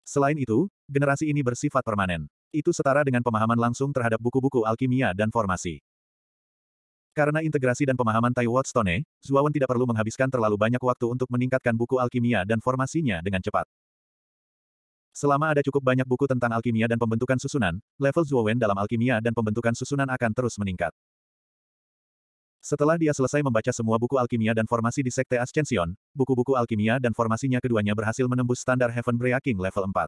Selain itu, generasi ini bersifat permanen. Itu setara dengan pemahaman langsung terhadap buku-buku alkimia dan formasi. Karena integrasi dan pemahaman Tai Stone, Zuawan tidak perlu menghabiskan terlalu banyak waktu untuk meningkatkan buku alkimia dan formasinya dengan cepat. Selama ada cukup banyak buku tentang alkimia dan pembentukan susunan, level Zuowen dalam alkimia dan pembentukan susunan akan terus meningkat. Setelah dia selesai membaca semua buku alkimia dan formasi di Sekte Ascension, buku-buku alkimia dan formasinya keduanya berhasil menembus standar Heaven Breaking level 4.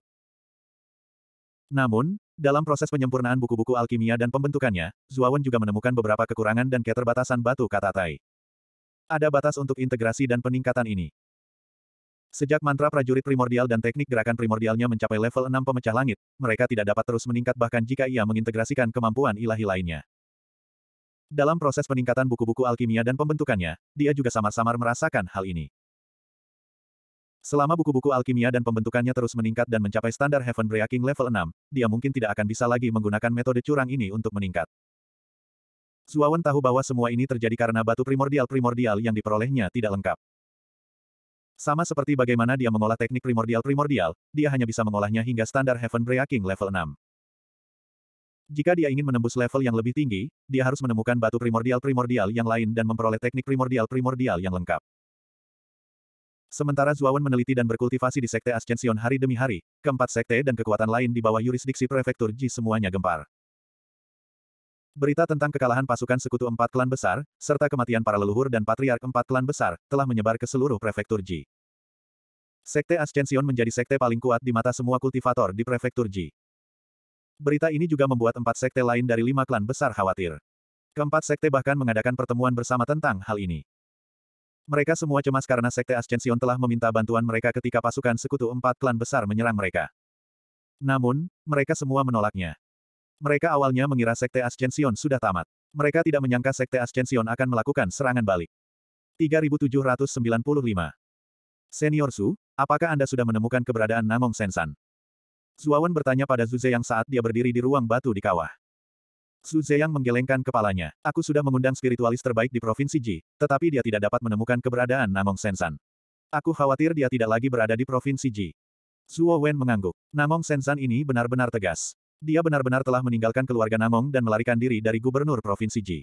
Namun, dalam proses penyempurnaan buku-buku alkimia dan pembentukannya, Zuawan juga menemukan beberapa kekurangan dan keterbatasan batu kata Tai. Ada batas untuk integrasi dan peningkatan ini. Sejak mantra prajurit primordial dan teknik gerakan primordialnya mencapai level 6 pemecah langit, mereka tidak dapat terus meningkat bahkan jika ia mengintegrasikan kemampuan ilahi lainnya. Dalam proses peningkatan buku-buku alkimia dan pembentukannya, dia juga samar-samar merasakan hal ini. Selama buku-buku alkimia dan pembentukannya terus meningkat dan mencapai standar Heaven Breaking level 6, dia mungkin tidak akan bisa lagi menggunakan metode curang ini untuk meningkat. Zuawan tahu bahwa semua ini terjadi karena batu primordial-primordial yang diperolehnya tidak lengkap. Sama seperti bagaimana dia mengolah teknik primordial-primordial, dia hanya bisa mengolahnya hingga standar Heaven Breaking level 6. Jika dia ingin menembus level yang lebih tinggi, dia harus menemukan batu primordial-primordial yang lain dan memperoleh teknik primordial-primordial yang lengkap. Sementara Zuawan meneliti dan berkultivasi di Sekte Ascension hari demi hari, keempat sekte dan kekuatan lain di bawah yurisdiksi Prefektur Ji semuanya gempar. Berita tentang kekalahan pasukan sekutu empat klan besar, serta kematian para leluhur dan patriark empat klan besar, telah menyebar ke seluruh Prefektur Ji. Sekte Ascension menjadi sekte paling kuat di mata semua kultivator di Prefektur Ji. Berita ini juga membuat empat sekte lain dari lima klan besar khawatir. Keempat sekte bahkan mengadakan pertemuan bersama tentang hal ini. Mereka semua cemas karena Sekte Ascension telah meminta bantuan mereka ketika pasukan sekutu empat klan besar menyerang mereka. Namun, mereka semua menolaknya. Mereka awalnya mengira Sekte Ascension sudah tamat. Mereka tidak menyangka Sekte Ascension akan melakukan serangan balik. 3795 Senior Su, apakah Anda sudah menemukan keberadaan Namong Sensan? Zuawan bertanya pada Zuze yang saat dia berdiri di ruang batu di kawah. Su Zeyang menggelengkan kepalanya. Aku sudah mengundang spiritualis terbaik di Provinsi Ji, tetapi dia tidak dapat menemukan keberadaan Namong Sensan. Aku khawatir dia tidak lagi berada di Provinsi Ji. Suo Wen mengangguk. Namong Sensan ini benar-benar tegas. Dia benar-benar telah meninggalkan keluarga Namong dan melarikan diri dari gubernur Provinsi Ji.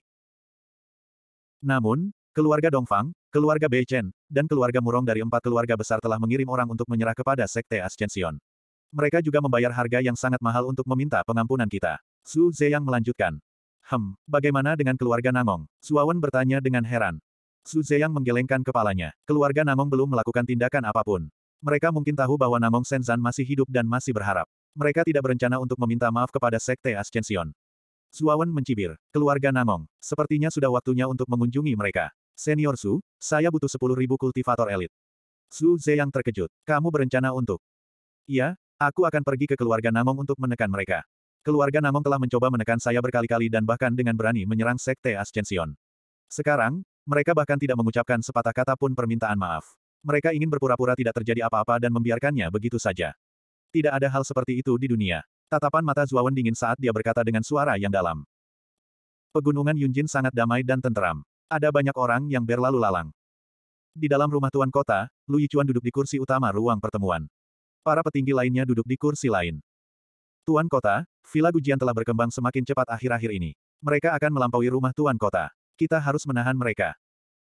Namun, keluarga Dongfang, keluarga Beichen, dan keluarga Murong dari empat keluarga besar telah mengirim orang untuk menyerah kepada Sekte Ascension. Mereka juga membayar harga yang sangat mahal untuk meminta pengampunan kita. Su Zeyang melanjutkan. Hem, bagaimana dengan keluarga Nangong? Suawan bertanya dengan heran. Su Zeyang menggelengkan kepalanya. Keluarga Namong belum melakukan tindakan apapun. Mereka mungkin tahu bahwa Namong Senzan masih hidup dan masih berharap. Mereka tidak berencana untuk meminta maaf kepada Sekte Ascension. Suawan mencibir. Keluarga Namong, Sepertinya sudah waktunya untuk mengunjungi mereka. Senior Su, saya butuh ribu kultivator elit. Su Zeyang terkejut. Kamu berencana untuk? Iya, aku akan pergi ke keluarga Namong untuk menekan mereka. Keluarga Namong telah mencoba menekan saya berkali-kali dan bahkan dengan berani menyerang Sekte Ascension. Sekarang, mereka bahkan tidak mengucapkan sepatah kata pun permintaan maaf. Mereka ingin berpura-pura tidak terjadi apa-apa dan membiarkannya begitu saja. Tidak ada hal seperti itu di dunia. Tatapan mata Zuawan dingin saat dia berkata dengan suara yang dalam. Pegunungan Yunjin sangat damai dan tenteram. Ada banyak orang yang berlalu lalang. Di dalam rumah tuan kota, Lu Yichuan duduk di kursi utama ruang pertemuan. Para petinggi lainnya duduk di kursi lain. Tuan Kota, Villa Gujian telah berkembang semakin cepat akhir-akhir ini. Mereka akan melampaui rumah Tuan Kota. Kita harus menahan mereka.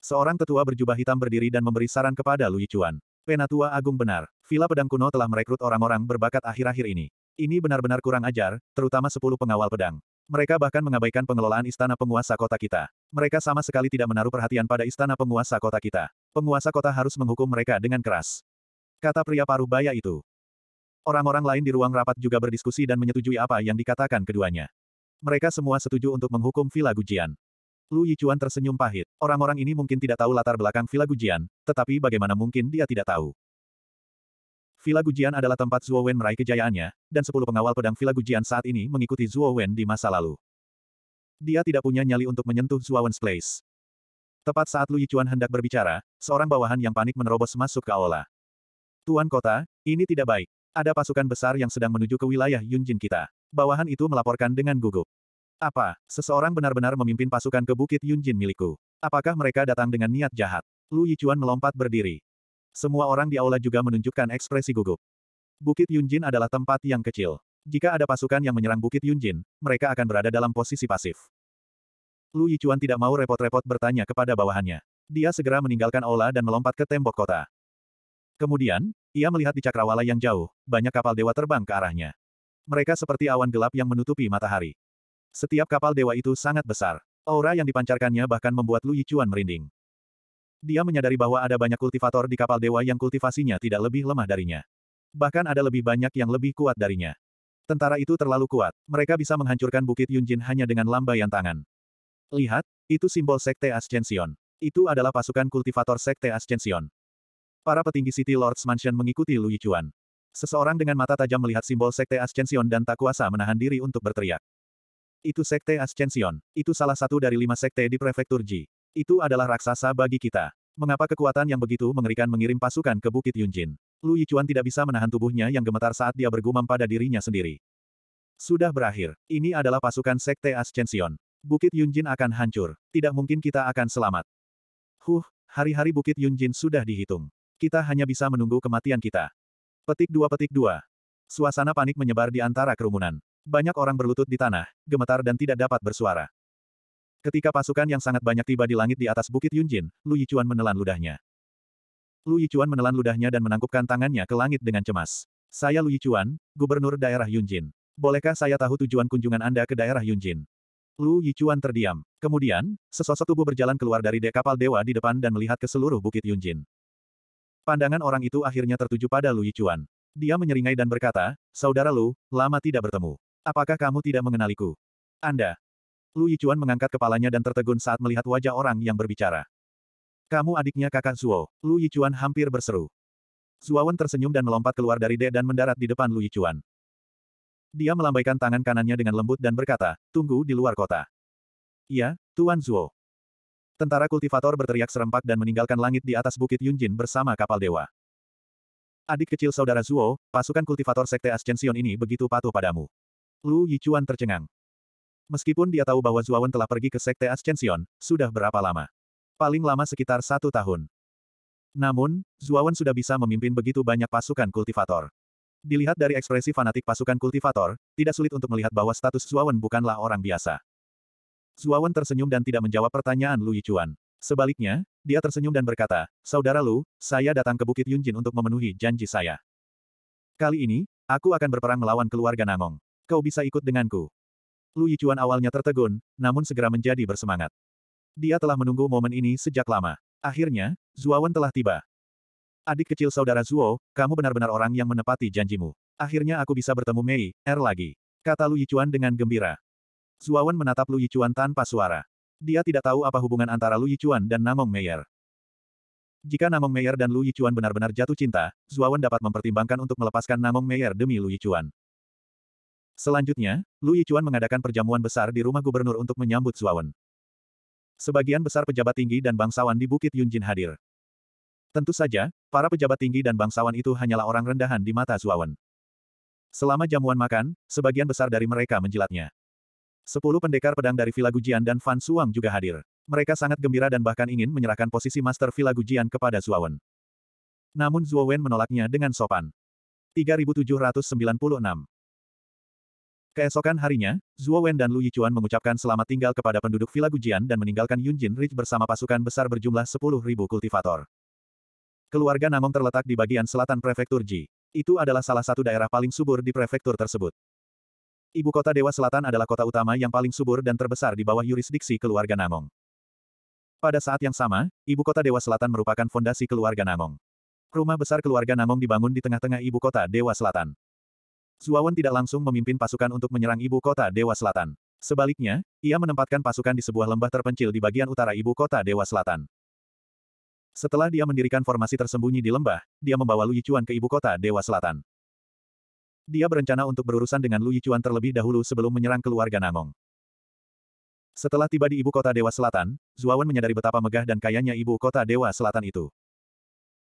Seorang tetua berjubah hitam berdiri dan memberi saran kepada Lu Yichuan. Penatua Agung benar, Villa Pedang Kuno telah merekrut orang-orang berbakat akhir-akhir ini. Ini benar-benar kurang ajar, terutama sepuluh pengawal pedang. Mereka bahkan mengabaikan pengelolaan istana penguasa kota kita. Mereka sama sekali tidak menaruh perhatian pada istana penguasa kota kita. Penguasa kota harus menghukum mereka dengan keras. Kata pria paruh baya itu. Orang-orang lain di ruang rapat juga berdiskusi dan menyetujui apa yang dikatakan keduanya. Mereka semua setuju untuk menghukum Villa Gujian. Lu Yichuan tersenyum pahit. Orang-orang ini mungkin tidak tahu latar belakang Villa Gujian, tetapi bagaimana mungkin dia tidak tahu. Villa Gujian adalah tempat Zhuo Wen meraih kejayaannya, dan sepuluh pengawal pedang Villa Gujian saat ini mengikuti Zhuo Wen di masa lalu. Dia tidak punya nyali untuk menyentuh Zhuo Wen's Place. Tepat saat Lu Yichuan hendak berbicara, seorang bawahan yang panik menerobos masuk ke aula. Tuan kota, ini tidak baik. Ada pasukan besar yang sedang menuju ke wilayah Yunjin kita. Bawahan itu melaporkan dengan gugup. Apa, seseorang benar-benar memimpin pasukan ke bukit Yunjin milikku? Apakah mereka datang dengan niat jahat? Lu Yichuan melompat berdiri. Semua orang di aula juga menunjukkan ekspresi gugup. Bukit Yunjin adalah tempat yang kecil. Jika ada pasukan yang menyerang Bukit Yunjin, mereka akan berada dalam posisi pasif. Lu Yichuan tidak mau repot-repot bertanya kepada bawahannya. Dia segera meninggalkan aula dan melompat ke tembok kota. Kemudian, ia melihat di cakrawala yang jauh, banyak kapal dewa terbang ke arahnya. Mereka seperti awan gelap yang menutupi matahari. Setiap kapal dewa itu sangat besar. Aura yang dipancarkannya bahkan membuat Lu Yichuan merinding. Dia menyadari bahwa ada banyak kultivator di kapal dewa yang kultivasinya tidak lebih lemah darinya. Bahkan ada lebih banyak yang lebih kuat darinya. Tentara itu terlalu kuat. Mereka bisa menghancurkan Bukit Yunjin hanya dengan lambaian tangan. Lihat, itu simbol Sekte Ascension. Itu adalah pasukan kultivator Sekte Ascension. Para petinggi City Lords Mansion mengikuti Lu Yichuan. Seseorang dengan mata tajam melihat simbol Sekte Ascension dan tak kuasa menahan diri untuk berteriak. Itu Sekte Ascension. Itu salah satu dari lima sekte di Prefektur Ji. Itu adalah raksasa bagi kita. Mengapa kekuatan yang begitu mengerikan mengirim pasukan ke Bukit Yunjin? Lu Yichuan tidak bisa menahan tubuhnya yang gemetar saat dia bergumam pada dirinya sendiri. Sudah berakhir. Ini adalah pasukan Sekte Ascension. Bukit Yunjin akan hancur. Tidak mungkin kita akan selamat. Huh, hari-hari Bukit Yunjin sudah dihitung. Kita hanya bisa menunggu kematian kita. Petik dua petik dua. Suasana panik menyebar di antara kerumunan. Banyak orang berlutut di tanah, gemetar dan tidak dapat bersuara. Ketika pasukan yang sangat banyak tiba di langit di atas bukit Yunjin, Lu Yichuan menelan ludahnya. Lu Yichuan menelan ludahnya dan menangkupkan tangannya ke langit dengan cemas. Saya Lu Yichuan, Gubernur Daerah Yunjin. Bolehkah saya tahu tujuan kunjungan Anda ke daerah Yunjin? Lu Yichuan terdiam. Kemudian, sesosok tubuh berjalan keluar dari dek kapal dewa di depan dan melihat ke seluruh bukit Yunjin. Pandangan orang itu akhirnya tertuju pada Lu Yichuan. Dia menyeringai dan berkata, Saudara Lu, lama tidak bertemu. Apakah kamu tidak mengenaliku? Anda. Lu Yichuan mengangkat kepalanya dan tertegun saat melihat wajah orang yang berbicara. Kamu adiknya kakak Zuo. Lu Yichuan hampir berseru. Zuawan tersenyum dan melompat keluar dari De dan mendarat di depan Lu Yichuan. Dia melambaikan tangan kanannya dengan lembut dan berkata, tunggu di luar kota. Iya, Tuan Zuo. Tentara kultivator berteriak serempak dan meninggalkan langit di atas bukit Yunjin bersama kapal dewa. Adik kecil saudara Zuo, pasukan kultivator Sekte Ascension ini begitu patuh padamu. Lu Yichuan tercengang. Meskipun dia tahu bahwa Wen telah pergi ke Sekte Ascension, sudah berapa lama? Paling lama sekitar satu tahun. Namun, Wen sudah bisa memimpin begitu banyak pasukan kultivator. Dilihat dari ekspresi fanatik pasukan kultivator, tidak sulit untuk melihat bahwa status Wen bukanlah orang biasa. Zuawan tersenyum dan tidak menjawab pertanyaan Lu Yichuan. Sebaliknya, dia tersenyum dan berkata, Saudara Lu, saya datang ke Bukit Yunjin untuk memenuhi janji saya. Kali ini, aku akan berperang melawan keluarga Nangong. Kau bisa ikut denganku. Lu Yichuan awalnya tertegun, namun segera menjadi bersemangat. Dia telah menunggu momen ini sejak lama. Akhirnya, Zuawan telah tiba. Adik kecil saudara Zuo, kamu benar-benar orang yang menepati janjimu. Akhirnya aku bisa bertemu Mei, Er lagi. Kata Lu Yichuan dengan gembira. Zuawan menatap Lu Yichuan tanpa suara. Dia tidak tahu apa hubungan antara Lu Yichuan dan Namong Meyer. Jika Namong Meyer dan Lu Yichuan benar-benar jatuh cinta, Zuawan dapat mempertimbangkan untuk melepaskan Namong Meyer demi Lu Yichuan. Selanjutnya, Lu Yichuan mengadakan perjamuan besar di rumah gubernur untuk menyambut Zuawan. Sebagian besar pejabat tinggi dan bangsawan di Bukit Yunjin hadir. Tentu saja, para pejabat tinggi dan bangsawan itu hanyalah orang rendahan di mata Zuawan. Selama jamuan makan, sebagian besar dari mereka menjilatnya. Sepuluh pendekar pedang dari Villa Gujian dan Fan Suang juga hadir. Mereka sangat gembira dan bahkan ingin menyerahkan posisi Master Villa Gujian kepada Zuowen. Namun Zuowen menolaknya dengan sopan. 3796 Keesokan harinya, Zhuo dan Lu Yichuan mengucapkan selamat tinggal kepada penduduk Villa Gujian dan meninggalkan Yunjin Ridge bersama pasukan besar berjumlah 10.000 kultivator. Keluarga Namong terletak di bagian selatan prefektur Ji. Itu adalah salah satu daerah paling subur di prefektur tersebut. Ibu kota Dewa Selatan adalah kota utama yang paling subur dan terbesar di bawah yurisdiksi keluarga Namong. Pada saat yang sama, ibu kota Dewa Selatan merupakan fondasi keluarga Namong. Rumah besar keluarga Namong dibangun di tengah-tengah ibu kota Dewa Selatan. Zuawan tidak langsung memimpin pasukan untuk menyerang ibu kota Dewa Selatan. Sebaliknya, ia menempatkan pasukan di sebuah lembah terpencil di bagian utara ibu kota Dewa Selatan. Setelah dia mendirikan formasi tersembunyi di lembah, dia membawa Lu Yichuan ke ibu kota Dewa Selatan. Dia berencana untuk berurusan dengan Lu Yichuan terlebih dahulu sebelum menyerang keluarga Namong. Setelah tiba di ibu kota Dewa Selatan, Zuawan menyadari betapa megah dan kayanya ibu kota Dewa Selatan itu.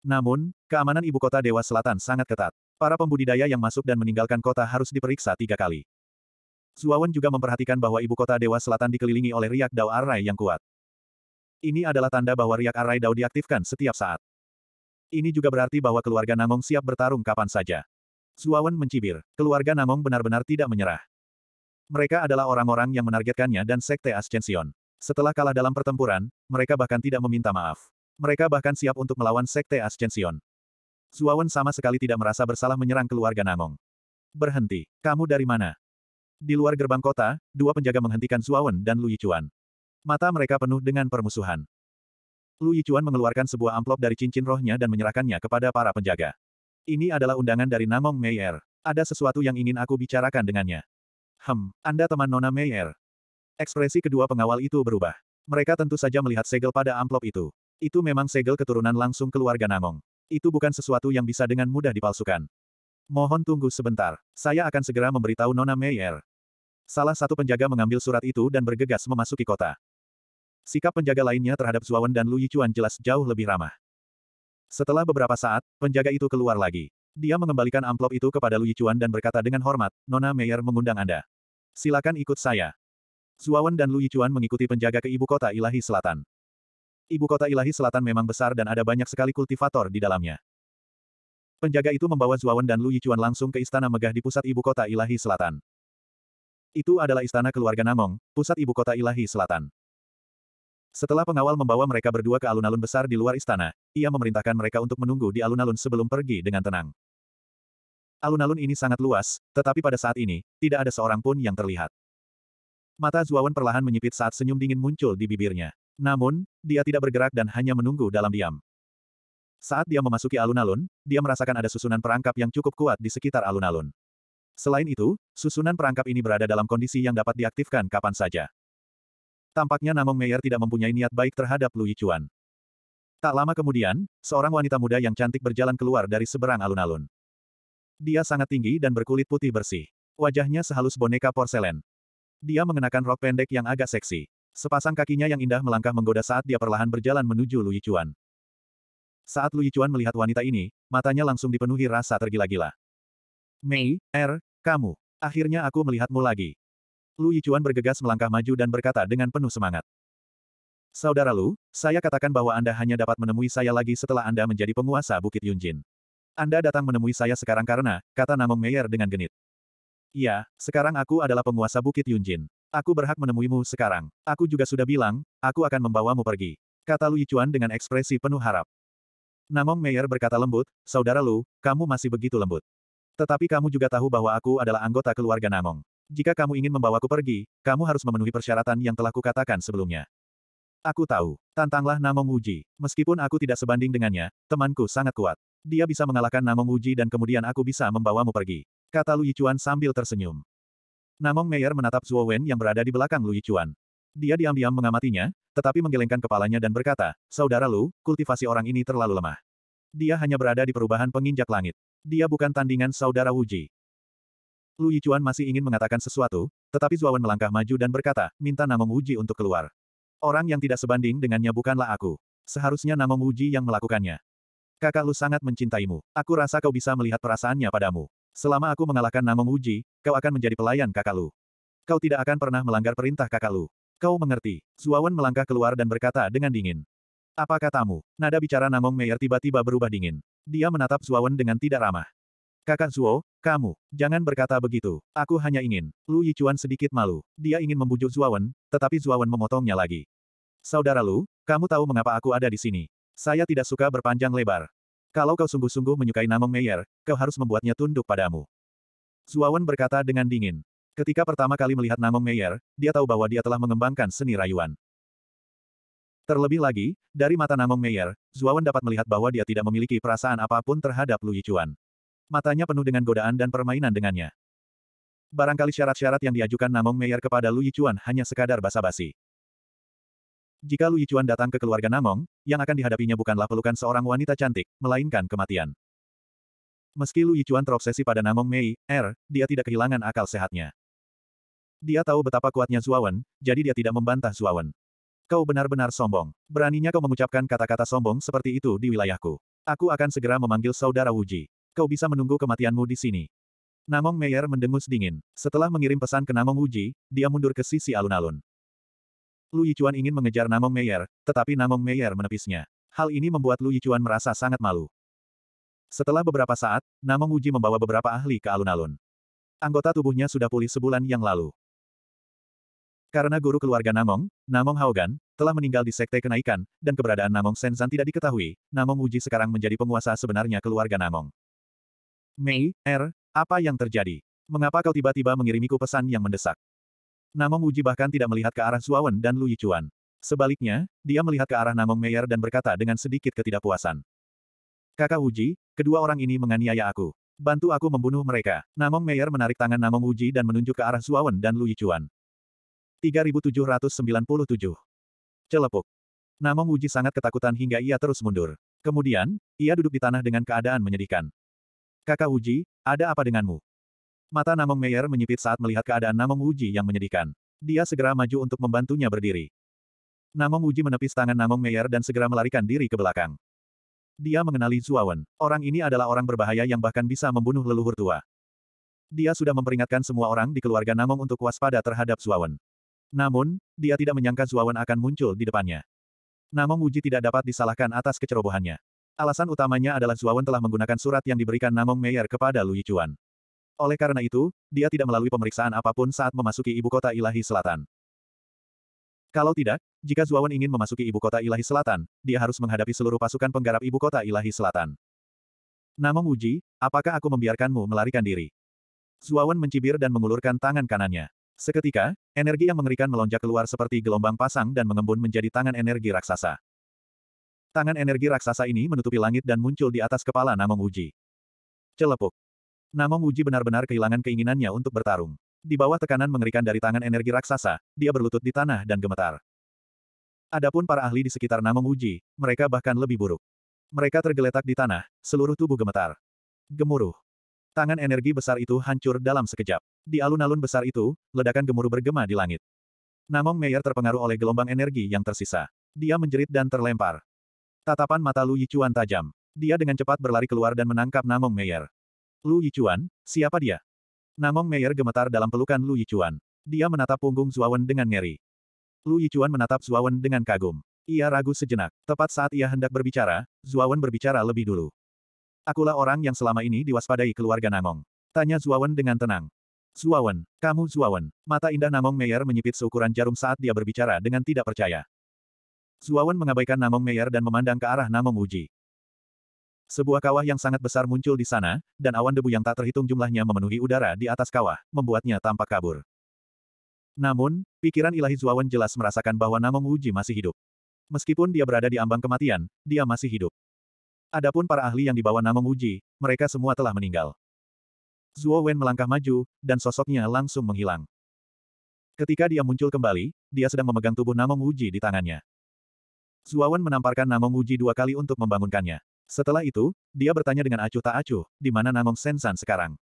Namun, keamanan ibu kota Dewa Selatan sangat ketat. Para pembudidaya yang masuk dan meninggalkan kota harus diperiksa tiga kali. Zuawan juga memperhatikan bahwa ibu kota Dewa Selatan dikelilingi oleh riak Dao Arai yang kuat. Ini adalah tanda bahwa riak Arai Dao diaktifkan setiap saat. Ini juga berarti bahwa keluarga Namong siap bertarung kapan saja. Suawan mencibir. Keluarga Namong benar-benar tidak menyerah. Mereka adalah orang-orang yang menargetkannya dan Sekte Ascension. Setelah kalah dalam pertempuran, mereka bahkan tidak meminta maaf. Mereka bahkan siap untuk melawan Sekte Ascension. Suawan sama sekali tidak merasa bersalah menyerang keluarga Namong. Berhenti. Kamu dari mana? Di luar gerbang kota, dua penjaga menghentikan Zuawan dan Lu Yichuan. Mata mereka penuh dengan permusuhan. Lu Yichuan mengeluarkan sebuah amplop dari cincin rohnya dan menyerahkannya kepada para penjaga. Ini adalah undangan dari Namong Meyer. Ada sesuatu yang ingin aku bicarakan dengannya. Hem, Anda teman Nona Meyer. Ekspresi kedua pengawal itu berubah. Mereka tentu saja melihat segel pada amplop itu. Itu memang segel keturunan langsung keluarga Namong. Itu bukan sesuatu yang bisa dengan mudah dipalsukan. Mohon tunggu sebentar. Saya akan segera memberitahu Nona Meyer. Salah satu penjaga mengambil surat itu dan bergegas memasuki kota. Sikap penjaga lainnya terhadap Zuawan dan Lu Yichuan jelas jauh lebih ramah. Setelah beberapa saat, penjaga itu keluar lagi. Dia mengembalikan amplop itu kepada Lui Chuan dan berkata dengan hormat, Nona Meyer mengundang Anda. Silakan ikut saya. Zuawan dan Lui Chuan mengikuti penjaga ke ibu kota Ilahi Selatan. Ibu kota Ilahi Selatan memang besar dan ada banyak sekali kultivator di dalamnya. Penjaga itu membawa Zuawan dan Lui Chuan langsung ke istana megah di pusat ibu kota Ilahi Selatan. Itu adalah istana keluarga Namong, pusat ibu kota Ilahi Selatan. Setelah pengawal membawa mereka berdua ke alun-alun besar di luar istana, ia memerintahkan mereka untuk menunggu di alun-alun sebelum pergi dengan tenang. Alun-alun ini sangat luas, tetapi pada saat ini, tidak ada seorang pun yang terlihat. Mata Zuawan perlahan menyipit saat senyum dingin muncul di bibirnya. Namun, dia tidak bergerak dan hanya menunggu dalam diam. Saat dia memasuki alun-alun, dia merasakan ada susunan perangkap yang cukup kuat di sekitar alun-alun. Selain itu, susunan perangkap ini berada dalam kondisi yang dapat diaktifkan kapan saja. Tampaknya Namong Meyer tidak mempunyai niat baik terhadap Lu Yichuan. Tak lama kemudian, seorang wanita muda yang cantik berjalan keluar dari seberang alun-alun. Dia sangat tinggi dan berkulit putih bersih. Wajahnya sehalus boneka porselen. Dia mengenakan rok pendek yang agak seksi. Sepasang kakinya yang indah melangkah menggoda saat dia perlahan berjalan menuju Lu Yichuan. Saat Lu Yichuan melihat wanita ini, matanya langsung dipenuhi rasa tergila-gila. Mei, Er, kamu. Akhirnya aku melihatmu lagi. Lu Yichuan bergegas melangkah maju dan berkata dengan penuh semangat. Saudara Lu, saya katakan bahwa Anda hanya dapat menemui saya lagi setelah Anda menjadi penguasa Bukit Yunjin. Anda datang menemui saya sekarang karena, kata Namong Meyer dengan genit. Ya, sekarang aku adalah penguasa Bukit Yunjin. Aku berhak menemuimu sekarang. Aku juga sudah bilang, aku akan membawamu pergi. Kata Lu Yichuan dengan ekspresi penuh harap. Namong Meyer berkata lembut, Saudara Lu, kamu masih begitu lembut. Tetapi kamu juga tahu bahwa aku adalah anggota keluarga Namong. Jika kamu ingin membawaku pergi, kamu harus memenuhi persyaratan yang telah kukatakan sebelumnya. Aku tahu, tantanglah Namong Wuji. Meskipun aku tidak sebanding dengannya, temanku sangat kuat. Dia bisa mengalahkan Namong Wuji dan kemudian aku bisa membawamu pergi. Kata Lu Yichuan sambil tersenyum. Namong Meyer menatap Zhuo Wen yang berada di belakang Lu Yichuan. Dia diam-diam mengamatinya, tetapi menggelengkan kepalanya dan berkata, Saudara Lu, kultivasi orang ini terlalu lemah. Dia hanya berada di perubahan penginjak langit. Dia bukan tandingan saudara Wuji. Lu Yichuan masih ingin mengatakan sesuatu, tetapi Zuawan melangkah maju dan berkata, minta Namong Wuji untuk keluar. Orang yang tidak sebanding dengannya bukanlah aku. Seharusnya Namong Wuji yang melakukannya. Kakak Lu sangat mencintaimu. Aku rasa kau bisa melihat perasaannya padamu. Selama aku mengalahkan Namong Wuji, kau akan menjadi pelayan kakak Lu. Kau tidak akan pernah melanggar perintah kakak Lu. Kau mengerti. Zuawan melangkah keluar dan berkata dengan dingin. Apa katamu? Nada bicara Namong Meyer tiba-tiba berubah dingin. Dia menatap Zuawan dengan tidak ramah. Kakak Zuo, kamu, jangan berkata begitu. Aku hanya ingin. Lu Yichuan sedikit malu. Dia ingin membujuk Zuawan, tetapi Zuawan memotongnya lagi. Saudara Lu, kamu tahu mengapa aku ada di sini. Saya tidak suka berpanjang lebar. Kalau kau sungguh-sungguh menyukai Namong Meyer, kau harus membuatnya tunduk padamu. Zuawan berkata dengan dingin. Ketika pertama kali melihat Namong Meyer, dia tahu bahwa dia telah mengembangkan seni rayuan. Terlebih lagi, dari mata Namong Meyer, Zuawan dapat melihat bahwa dia tidak memiliki perasaan apapun terhadap Lu Yichuan. Matanya penuh dengan godaan dan permainan dengannya. Barangkali syarat-syarat yang diajukan Namong Meyer kepada Lu Yichuan hanya sekadar basa-basi. Jika Lu Yichuan datang ke keluarga Namong, yang akan dihadapinya bukanlah pelukan seorang wanita cantik, melainkan kematian. Meski Lu Yichuan terobsesi pada Namong Mei, Er, dia tidak kehilangan akal sehatnya. Dia tahu betapa kuatnya Zuawan, jadi dia tidak membantah Zuawan. Kau benar-benar sombong. Beraninya kau mengucapkan kata-kata sombong seperti itu di wilayahku. Aku akan segera memanggil saudara Wuji kau bisa menunggu kematianmu di sini. Namong Meyer mendengus dingin. Setelah mengirim pesan ke Namong Wuji, dia mundur ke sisi alun-alun. Lu Yichuan ingin mengejar Namong Meyer, tetapi Namong Meyer menepisnya. Hal ini membuat Lu Yichuan merasa sangat malu. Setelah beberapa saat, Namong Wuji membawa beberapa ahli ke alun-alun. Anggota tubuhnya sudah pulih sebulan yang lalu. Karena guru keluarga Namong, Namong Haogan, telah meninggal di Sekte Kenaikan, dan keberadaan Namong Senzan tidak diketahui, Namong Wuji sekarang menjadi penguasa sebenarnya keluarga Namong. Mei, R, er, apa yang terjadi? Mengapa kau tiba-tiba mengirimiku pesan yang mendesak? Namong Uji bahkan tidak melihat ke arah Zuawan dan Lu Yichuan. Sebaliknya, dia melihat ke arah Namong Meyer dan berkata dengan sedikit ketidakpuasan. Kakak Uji, kedua orang ini menganiaya aku. Bantu aku membunuh mereka. Namong Meyer menarik tangan Namong Uji dan menunjuk ke arah Zuawan dan Lu Yichuan. 3797 Celepuk. Namong Uji sangat ketakutan hingga ia terus mundur. Kemudian, ia duduk di tanah dengan keadaan menyedihkan. Kakak Uji, ada apa denganmu? Mata Namong Meyer menyipit saat melihat keadaan Namong Uji yang menyedihkan. Dia segera maju untuk membantunya berdiri. Namong Uji menepis tangan Namong Meyer dan segera melarikan diri ke belakang. Dia mengenali Zuawan. Orang ini adalah orang berbahaya yang bahkan bisa membunuh leluhur tua. Dia sudah memperingatkan semua orang di keluarga Namong untuk waspada terhadap Zuawan. Namun, dia tidak menyangka Zuawan akan muncul di depannya. Namong Uji tidak dapat disalahkan atas kecerobohannya. Alasan utamanya adalah Zuawan telah menggunakan surat yang diberikan Namong Meyer kepada Lu Yichuan. Oleh karena itu, dia tidak melalui pemeriksaan apapun saat memasuki ibu kota ilahi selatan. Kalau tidak, jika Zuawan ingin memasuki ibu kota ilahi selatan, dia harus menghadapi seluruh pasukan penggarap ibu kota ilahi selatan. Namong Uji, apakah aku membiarkanmu melarikan diri? Zuawan mencibir dan mengulurkan tangan kanannya. Seketika, energi yang mengerikan melonjak keluar seperti gelombang pasang dan mengembun menjadi tangan energi raksasa. Tangan energi raksasa ini menutupi langit dan muncul di atas kepala Namong Uji. Celepuk. Namong Uji benar-benar kehilangan keinginannya untuk bertarung. Di bawah tekanan mengerikan dari tangan energi raksasa, dia berlutut di tanah dan gemetar. Adapun para ahli di sekitar Namong Uji, mereka bahkan lebih buruk. Mereka tergeletak di tanah, seluruh tubuh gemetar. Gemuruh. Tangan energi besar itu hancur dalam sekejap. Di alun-alun besar itu, ledakan gemuruh bergema di langit. Namong Meyer terpengaruh oleh gelombang energi yang tersisa. Dia menjerit dan terlempar. Tatapan mata Lu Yichuan tajam. Dia dengan cepat berlari keluar dan menangkap Namong Meyer. Lu Yichuan, siapa dia? Namong Meyer gemetar dalam pelukan Lu Yichuan. Dia menatap punggung Zuawan dengan ngeri. Lu Yichuan menatap Zuawan dengan kagum. Ia ragu sejenak. Tepat saat ia hendak berbicara, Zuawan berbicara lebih dulu. Akulah orang yang selama ini diwaspadai keluarga Namong. Tanya Zuawan dengan tenang. Zuawan, kamu Zuawan. Mata indah Namong Meyer menyipit seukuran jarum saat dia berbicara dengan tidak percaya. Zuawan mengabaikan Namong Meyer dan memandang ke arah Namong Uji. Sebuah kawah yang sangat besar muncul di sana, dan awan debu yang tak terhitung jumlahnya memenuhi udara di atas kawah, membuatnya tampak kabur. Namun, pikiran ilahi Zuawan jelas merasakan bahwa Namong Uji masih hidup. Meskipun dia berada di ambang kematian, dia masih hidup. Adapun para ahli yang dibawa Namong Uji, mereka semua telah meninggal. Zuo Wen melangkah maju, dan sosoknya langsung menghilang. Ketika dia muncul kembali, dia sedang memegang tubuh Namong Uji di tangannya. Zuawan menamparkan Namong Uji dua kali untuk membangunkannya. Setelah itu, dia bertanya dengan acuh tak acuh, di mana Namong Sensan sekarang.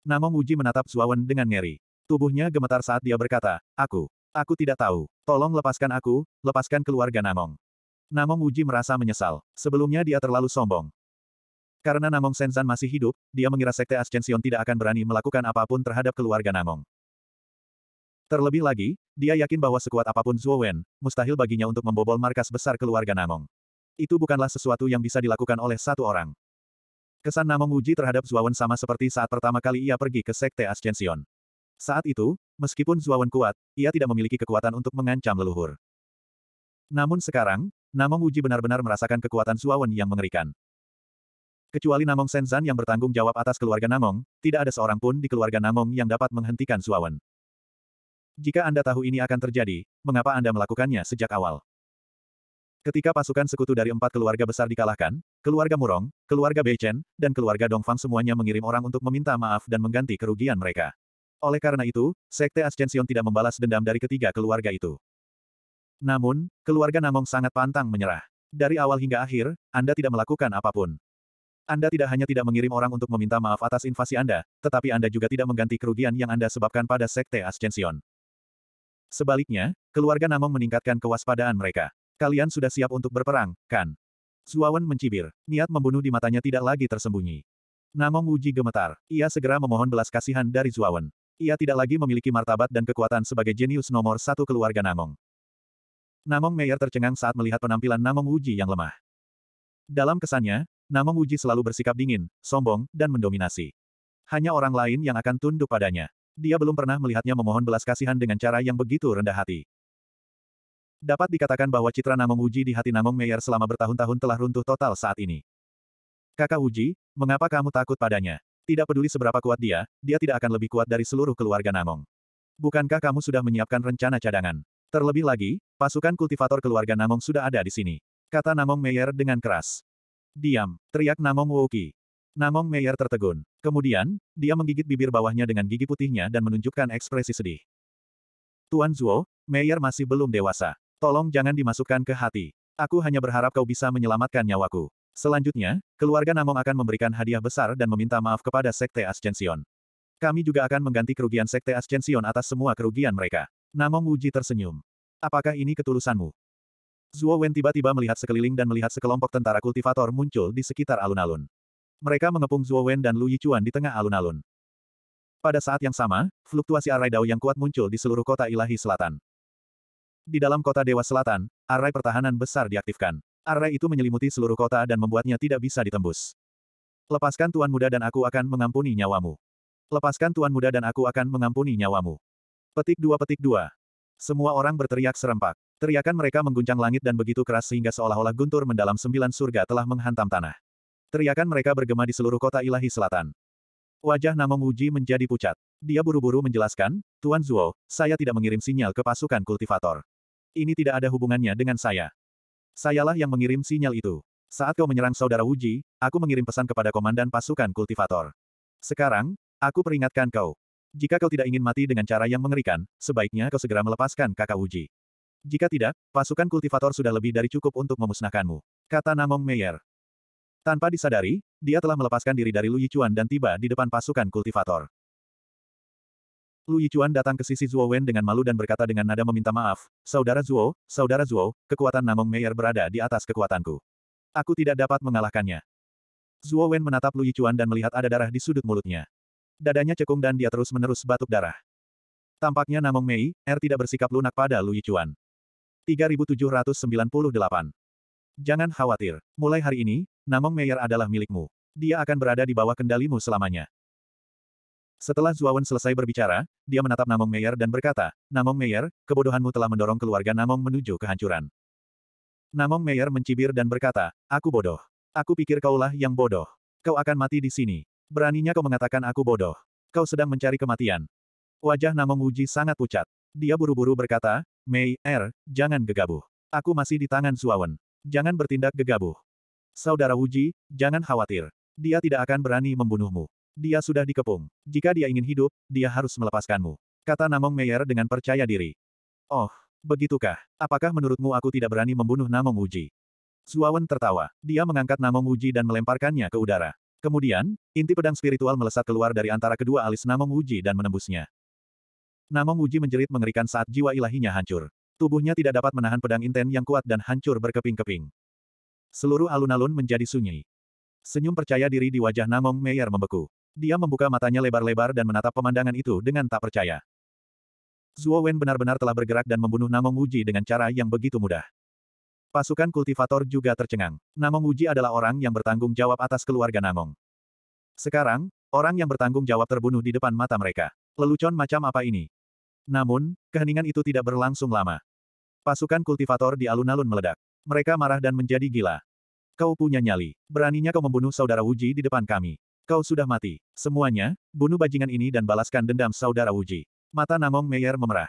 Namong Uji menatap Zuawan dengan ngeri. Tubuhnya gemetar saat dia berkata, Aku, aku tidak tahu, tolong lepaskan aku, lepaskan keluarga Namong. Namong Uji merasa menyesal, sebelumnya dia terlalu sombong. Karena Namong Sensan masih hidup, dia mengira Sekte Ascension tidak akan berani melakukan apapun terhadap keluarga Namong. Terlebih lagi, dia yakin bahwa sekuat apapun Zuo Wen, mustahil baginya untuk membobol markas besar keluarga Namong. Itu bukanlah sesuatu yang bisa dilakukan oleh satu orang. Kesan Namong Uji terhadap Zuo Wen sama seperti saat pertama kali ia pergi ke Sekte Ascension. Saat itu, meskipun Zuo Wen kuat, ia tidak memiliki kekuatan untuk mengancam leluhur. Namun sekarang, Namong Uji benar-benar merasakan kekuatan Zuo Wen yang mengerikan. Kecuali Namong Senzan yang bertanggung jawab atas keluarga Namong, tidak ada seorang pun di keluarga Namong yang dapat menghentikan Zuo Wen. Jika Anda tahu ini akan terjadi, mengapa Anda melakukannya sejak awal? Ketika pasukan sekutu dari empat keluarga besar dikalahkan, keluarga Murong, keluarga Bei Chen, dan keluarga Dongfang semuanya mengirim orang untuk meminta maaf dan mengganti kerugian mereka. Oleh karena itu, Sekte Ascension tidak membalas dendam dari ketiga keluarga itu. Namun, keluarga Namong sangat pantang menyerah. Dari awal hingga akhir, Anda tidak melakukan apapun. Anda tidak hanya tidak mengirim orang untuk meminta maaf atas invasi Anda, tetapi Anda juga tidak mengganti kerugian yang Anda sebabkan pada Sekte Ascension. Sebaliknya, keluarga Namong meningkatkan kewaspadaan mereka. Kalian sudah siap untuk berperang, kan? Zuawan mencibir. Niat membunuh di matanya tidak lagi tersembunyi. Namong Wuji gemetar. Ia segera memohon belas kasihan dari Zuawan. Ia tidak lagi memiliki martabat dan kekuatan sebagai jenius nomor satu keluarga Namong. Namong Meyer tercengang saat melihat penampilan Namong Wuji yang lemah. Dalam kesannya, Namong Wuji selalu bersikap dingin, sombong, dan mendominasi. Hanya orang lain yang akan tunduk padanya. Dia belum pernah melihatnya memohon belas kasihan dengan cara yang begitu rendah hati. Dapat dikatakan bahwa citra Namong Uji di hati Namong Meyer selama bertahun-tahun telah runtuh total saat ini. Kakak Uji, mengapa kamu takut padanya? Tidak peduli seberapa kuat dia, dia tidak akan lebih kuat dari seluruh keluarga Namong. Bukankah kamu sudah menyiapkan rencana cadangan? Terlebih lagi, pasukan kultivator keluarga Namong sudah ada di sini. Kata Namong Meyer dengan keras. Diam, teriak Namong Wouki. Namong Meyer tertegun. Kemudian, dia menggigit bibir bawahnya dengan gigi putihnya dan menunjukkan ekspresi sedih. Tuan Zuo, Meyer masih belum dewasa. Tolong jangan dimasukkan ke hati. Aku hanya berharap kau bisa menyelamatkan nyawaku. Selanjutnya, keluarga Namong akan memberikan hadiah besar dan meminta maaf kepada Sekte Ascension. Kami juga akan mengganti kerugian Sekte Ascension atas semua kerugian mereka. Namong Wuji tersenyum. Apakah ini ketulusanmu? Zuo Wen tiba-tiba melihat sekeliling dan melihat sekelompok tentara kultivator muncul di sekitar alun-alun. Mereka mengepung Zhuo Wen dan Lu Yichuan di tengah alun-alun. Pada saat yang sama, fluktuasi arai Dao yang kuat muncul di seluruh kota ilahi selatan. Di dalam kota Dewa Selatan, arai pertahanan besar diaktifkan. Arai itu menyelimuti seluruh kota dan membuatnya tidak bisa ditembus. Lepaskan Tuan Muda dan aku akan mengampuni nyawamu. Lepaskan Tuan Muda dan aku akan mengampuni nyawamu. Petik dua petik dua. Semua orang berteriak serempak. Teriakan mereka mengguncang langit dan begitu keras sehingga seolah-olah guntur mendalam sembilan surga telah menghantam tanah. Teriakan mereka bergema di seluruh kota ilahi selatan. Wajah Namong Uji menjadi pucat. Dia buru-buru menjelaskan, Tuan Zuo, saya tidak mengirim sinyal ke pasukan kultivator. Ini tidak ada hubungannya dengan saya. Sayalah yang mengirim sinyal itu. Saat kau menyerang saudara Uji, aku mengirim pesan kepada komandan pasukan kultivator. Sekarang, aku peringatkan kau. Jika kau tidak ingin mati dengan cara yang mengerikan, sebaiknya kau segera melepaskan kakak Uji. Jika tidak, pasukan kultivator sudah lebih dari cukup untuk memusnahkanmu. Kata Namong Meyer. Tanpa disadari, dia telah melepaskan diri dari Lu Yichuan dan tiba di depan pasukan kultivator. Lu Yichuan datang ke sisi Zhuo Wen dengan malu dan berkata dengan nada meminta maaf, Saudara Zhuo, Saudara Zhuo, kekuatan Namong Meyer berada di atas kekuatanku. Aku tidak dapat mengalahkannya. Zhuo Wen menatap Lu Yichuan dan melihat ada darah di sudut mulutnya. Dadanya cekung dan dia terus-menerus batuk darah. Tampaknya Namong Mei, R er tidak bersikap lunak pada Lu Yichuan. 3798. Jangan khawatir. Mulai hari ini, Namong Meyer adalah milikmu. Dia akan berada di bawah kendalimu selamanya. Setelah Zuawan selesai berbicara, dia menatap Namong Meyer dan berkata, Namong Meyer, kebodohanmu telah mendorong keluarga Namong menuju kehancuran. Namong Meyer mencibir dan berkata, Aku bodoh. Aku pikir kaulah yang bodoh. Kau akan mati di sini. Beraninya kau mengatakan aku bodoh. Kau sedang mencari kematian. Wajah Namong Uji sangat pucat. Dia buru-buru berkata, Mei, Er, jangan gegabah. Aku masih di tangan Zuawan. Jangan bertindak gegabah. Saudara Wuji, jangan khawatir. Dia tidak akan berani membunuhmu. Dia sudah dikepung. Jika dia ingin hidup, dia harus melepaskanmu. Kata Namong Meyer dengan percaya diri. Oh, begitukah? Apakah menurutmu aku tidak berani membunuh Namong Wuji? Zuawan tertawa. Dia mengangkat Namong Wuji dan melemparkannya ke udara. Kemudian, inti pedang spiritual melesat keluar dari antara kedua alis Namong Wuji dan menembusnya. Namong Wuji menjerit mengerikan saat jiwa ilahinya hancur. Tubuhnya tidak dapat menahan pedang inten yang kuat dan hancur berkeping-keping. Seluruh alun-alun menjadi sunyi. Senyum percaya diri di wajah Namong Meyer membeku. Dia membuka matanya lebar-lebar dan menatap pemandangan itu dengan tak percaya. Zuo Wen benar-benar telah bergerak dan membunuh Namong Wuji dengan cara yang begitu mudah. Pasukan kultivator juga tercengang. Namong Wuji adalah orang yang bertanggung jawab atas keluarga Namong. Sekarang, orang yang bertanggung jawab terbunuh di depan mata mereka. Lelucon macam apa ini? Namun, keheningan itu tidak berlangsung lama. Pasukan kultivator di alun-alun meledak. Mereka marah dan menjadi gila. Kau punya nyali. Beraninya kau membunuh saudara Wuji di depan kami. Kau sudah mati. Semuanya, bunuh bajingan ini dan balaskan dendam saudara Wuji. Mata Namong Meyer memerah.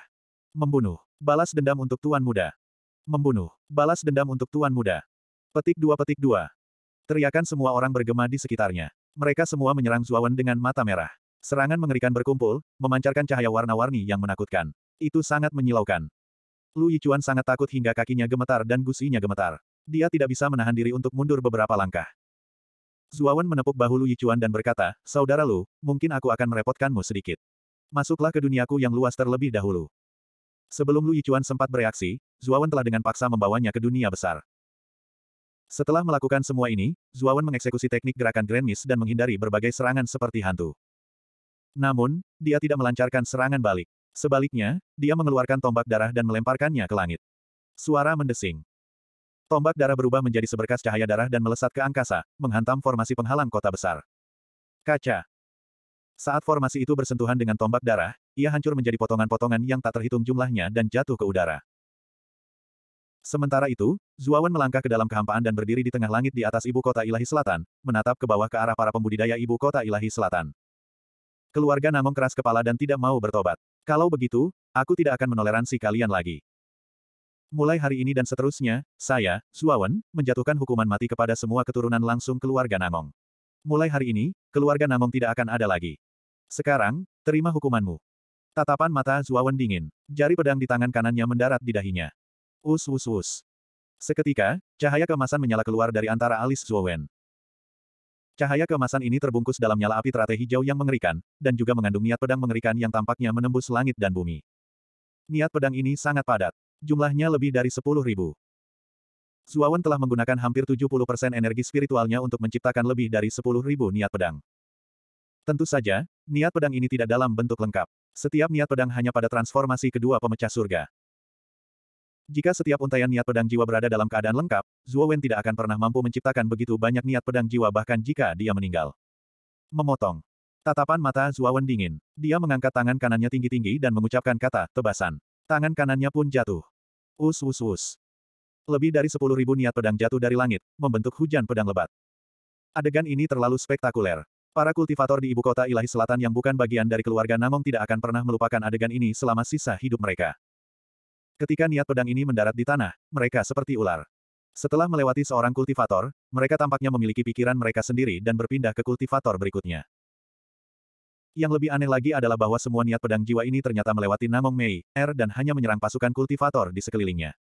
Membunuh. Balas dendam untuk Tuan Muda. Membunuh. Balas dendam untuk Tuan Muda. Petik dua petik dua. Teriakan semua orang bergema di sekitarnya. Mereka semua menyerang Zuawan dengan mata merah. Serangan mengerikan berkumpul, memancarkan cahaya warna-warni yang menakutkan. Itu sangat menyilaukan. Lu Yichuan sangat takut hingga kakinya gemetar dan gusinya gemetar. Dia tidak bisa menahan diri untuk mundur beberapa langkah. Zuawan menepuk bahu Lu Yichuan dan berkata, Saudara Lu, mungkin aku akan merepotkanmu sedikit. Masuklah ke duniaku yang luas terlebih dahulu. Sebelum Lu Yichuan sempat bereaksi, Zuawan telah dengan paksa membawanya ke dunia besar. Setelah melakukan semua ini, Zuawan mengeksekusi teknik gerakan Grand Miss dan menghindari berbagai serangan seperti hantu. Namun, dia tidak melancarkan serangan balik. Sebaliknya, dia mengeluarkan tombak darah dan melemparkannya ke langit. Suara mendesing. Tombak darah berubah menjadi seberkas cahaya darah dan melesat ke angkasa, menghantam formasi penghalang kota besar. Kaca. Saat formasi itu bersentuhan dengan tombak darah, ia hancur menjadi potongan-potongan yang tak terhitung jumlahnya dan jatuh ke udara. Sementara itu, Zuawan melangkah ke dalam kehampaan dan berdiri di tengah langit di atas ibu kota Ilahi Selatan, menatap ke bawah ke arah para pembudidaya ibu kota Ilahi Selatan. Keluarga Namong keras kepala dan tidak mau bertobat. Kalau begitu, aku tidak akan menoleransi kalian lagi. Mulai hari ini dan seterusnya, saya, Suawan, menjatuhkan hukuman mati kepada semua keturunan langsung keluarga Namong. Mulai hari ini, keluarga Namong tidak akan ada lagi. Sekarang, terima hukumanmu. Tatapan mata Zuawan dingin. Jari pedang di tangan kanannya mendarat di dahinya. Us us us. Seketika, cahaya kemasan menyala keluar dari antara alis Zuawan. Cahaya kemasan ini terbungkus dalam nyala api teratai hijau yang mengerikan, dan juga mengandung niat pedang mengerikan yang tampaknya menembus langit dan bumi. Niat pedang ini sangat padat. Jumlahnya lebih dari sepuluh ribu. Zuawan telah menggunakan hampir 70% energi spiritualnya untuk menciptakan lebih dari sepuluh ribu niat pedang. Tentu saja, niat pedang ini tidak dalam bentuk lengkap. Setiap niat pedang hanya pada transformasi kedua pemecah surga. Jika setiap untaian niat pedang jiwa berada dalam keadaan lengkap, Zuo Wen tidak akan pernah mampu menciptakan begitu banyak niat pedang jiwa bahkan jika dia meninggal. Memotong. Tatapan mata Zuo Wen dingin. Dia mengangkat tangan kanannya tinggi-tinggi dan mengucapkan kata tebasan. Tangan kanannya pun jatuh. Us us us. Lebih dari sepuluh ribu niat pedang jatuh dari langit, membentuk hujan pedang lebat. Adegan ini terlalu spektakuler. Para kultivator di ibu kota Ilahi Selatan yang bukan bagian dari keluarga Namong tidak akan pernah melupakan adegan ini selama sisa hidup mereka. Ketika niat pedang ini mendarat di tanah, mereka seperti ular. Setelah melewati seorang kultivator, mereka tampaknya memiliki pikiran mereka sendiri dan berpindah ke kultivator berikutnya. Yang lebih aneh lagi adalah bahwa semua niat pedang jiwa ini ternyata melewati Namong Mei, Er dan hanya menyerang pasukan kultivator di sekelilingnya.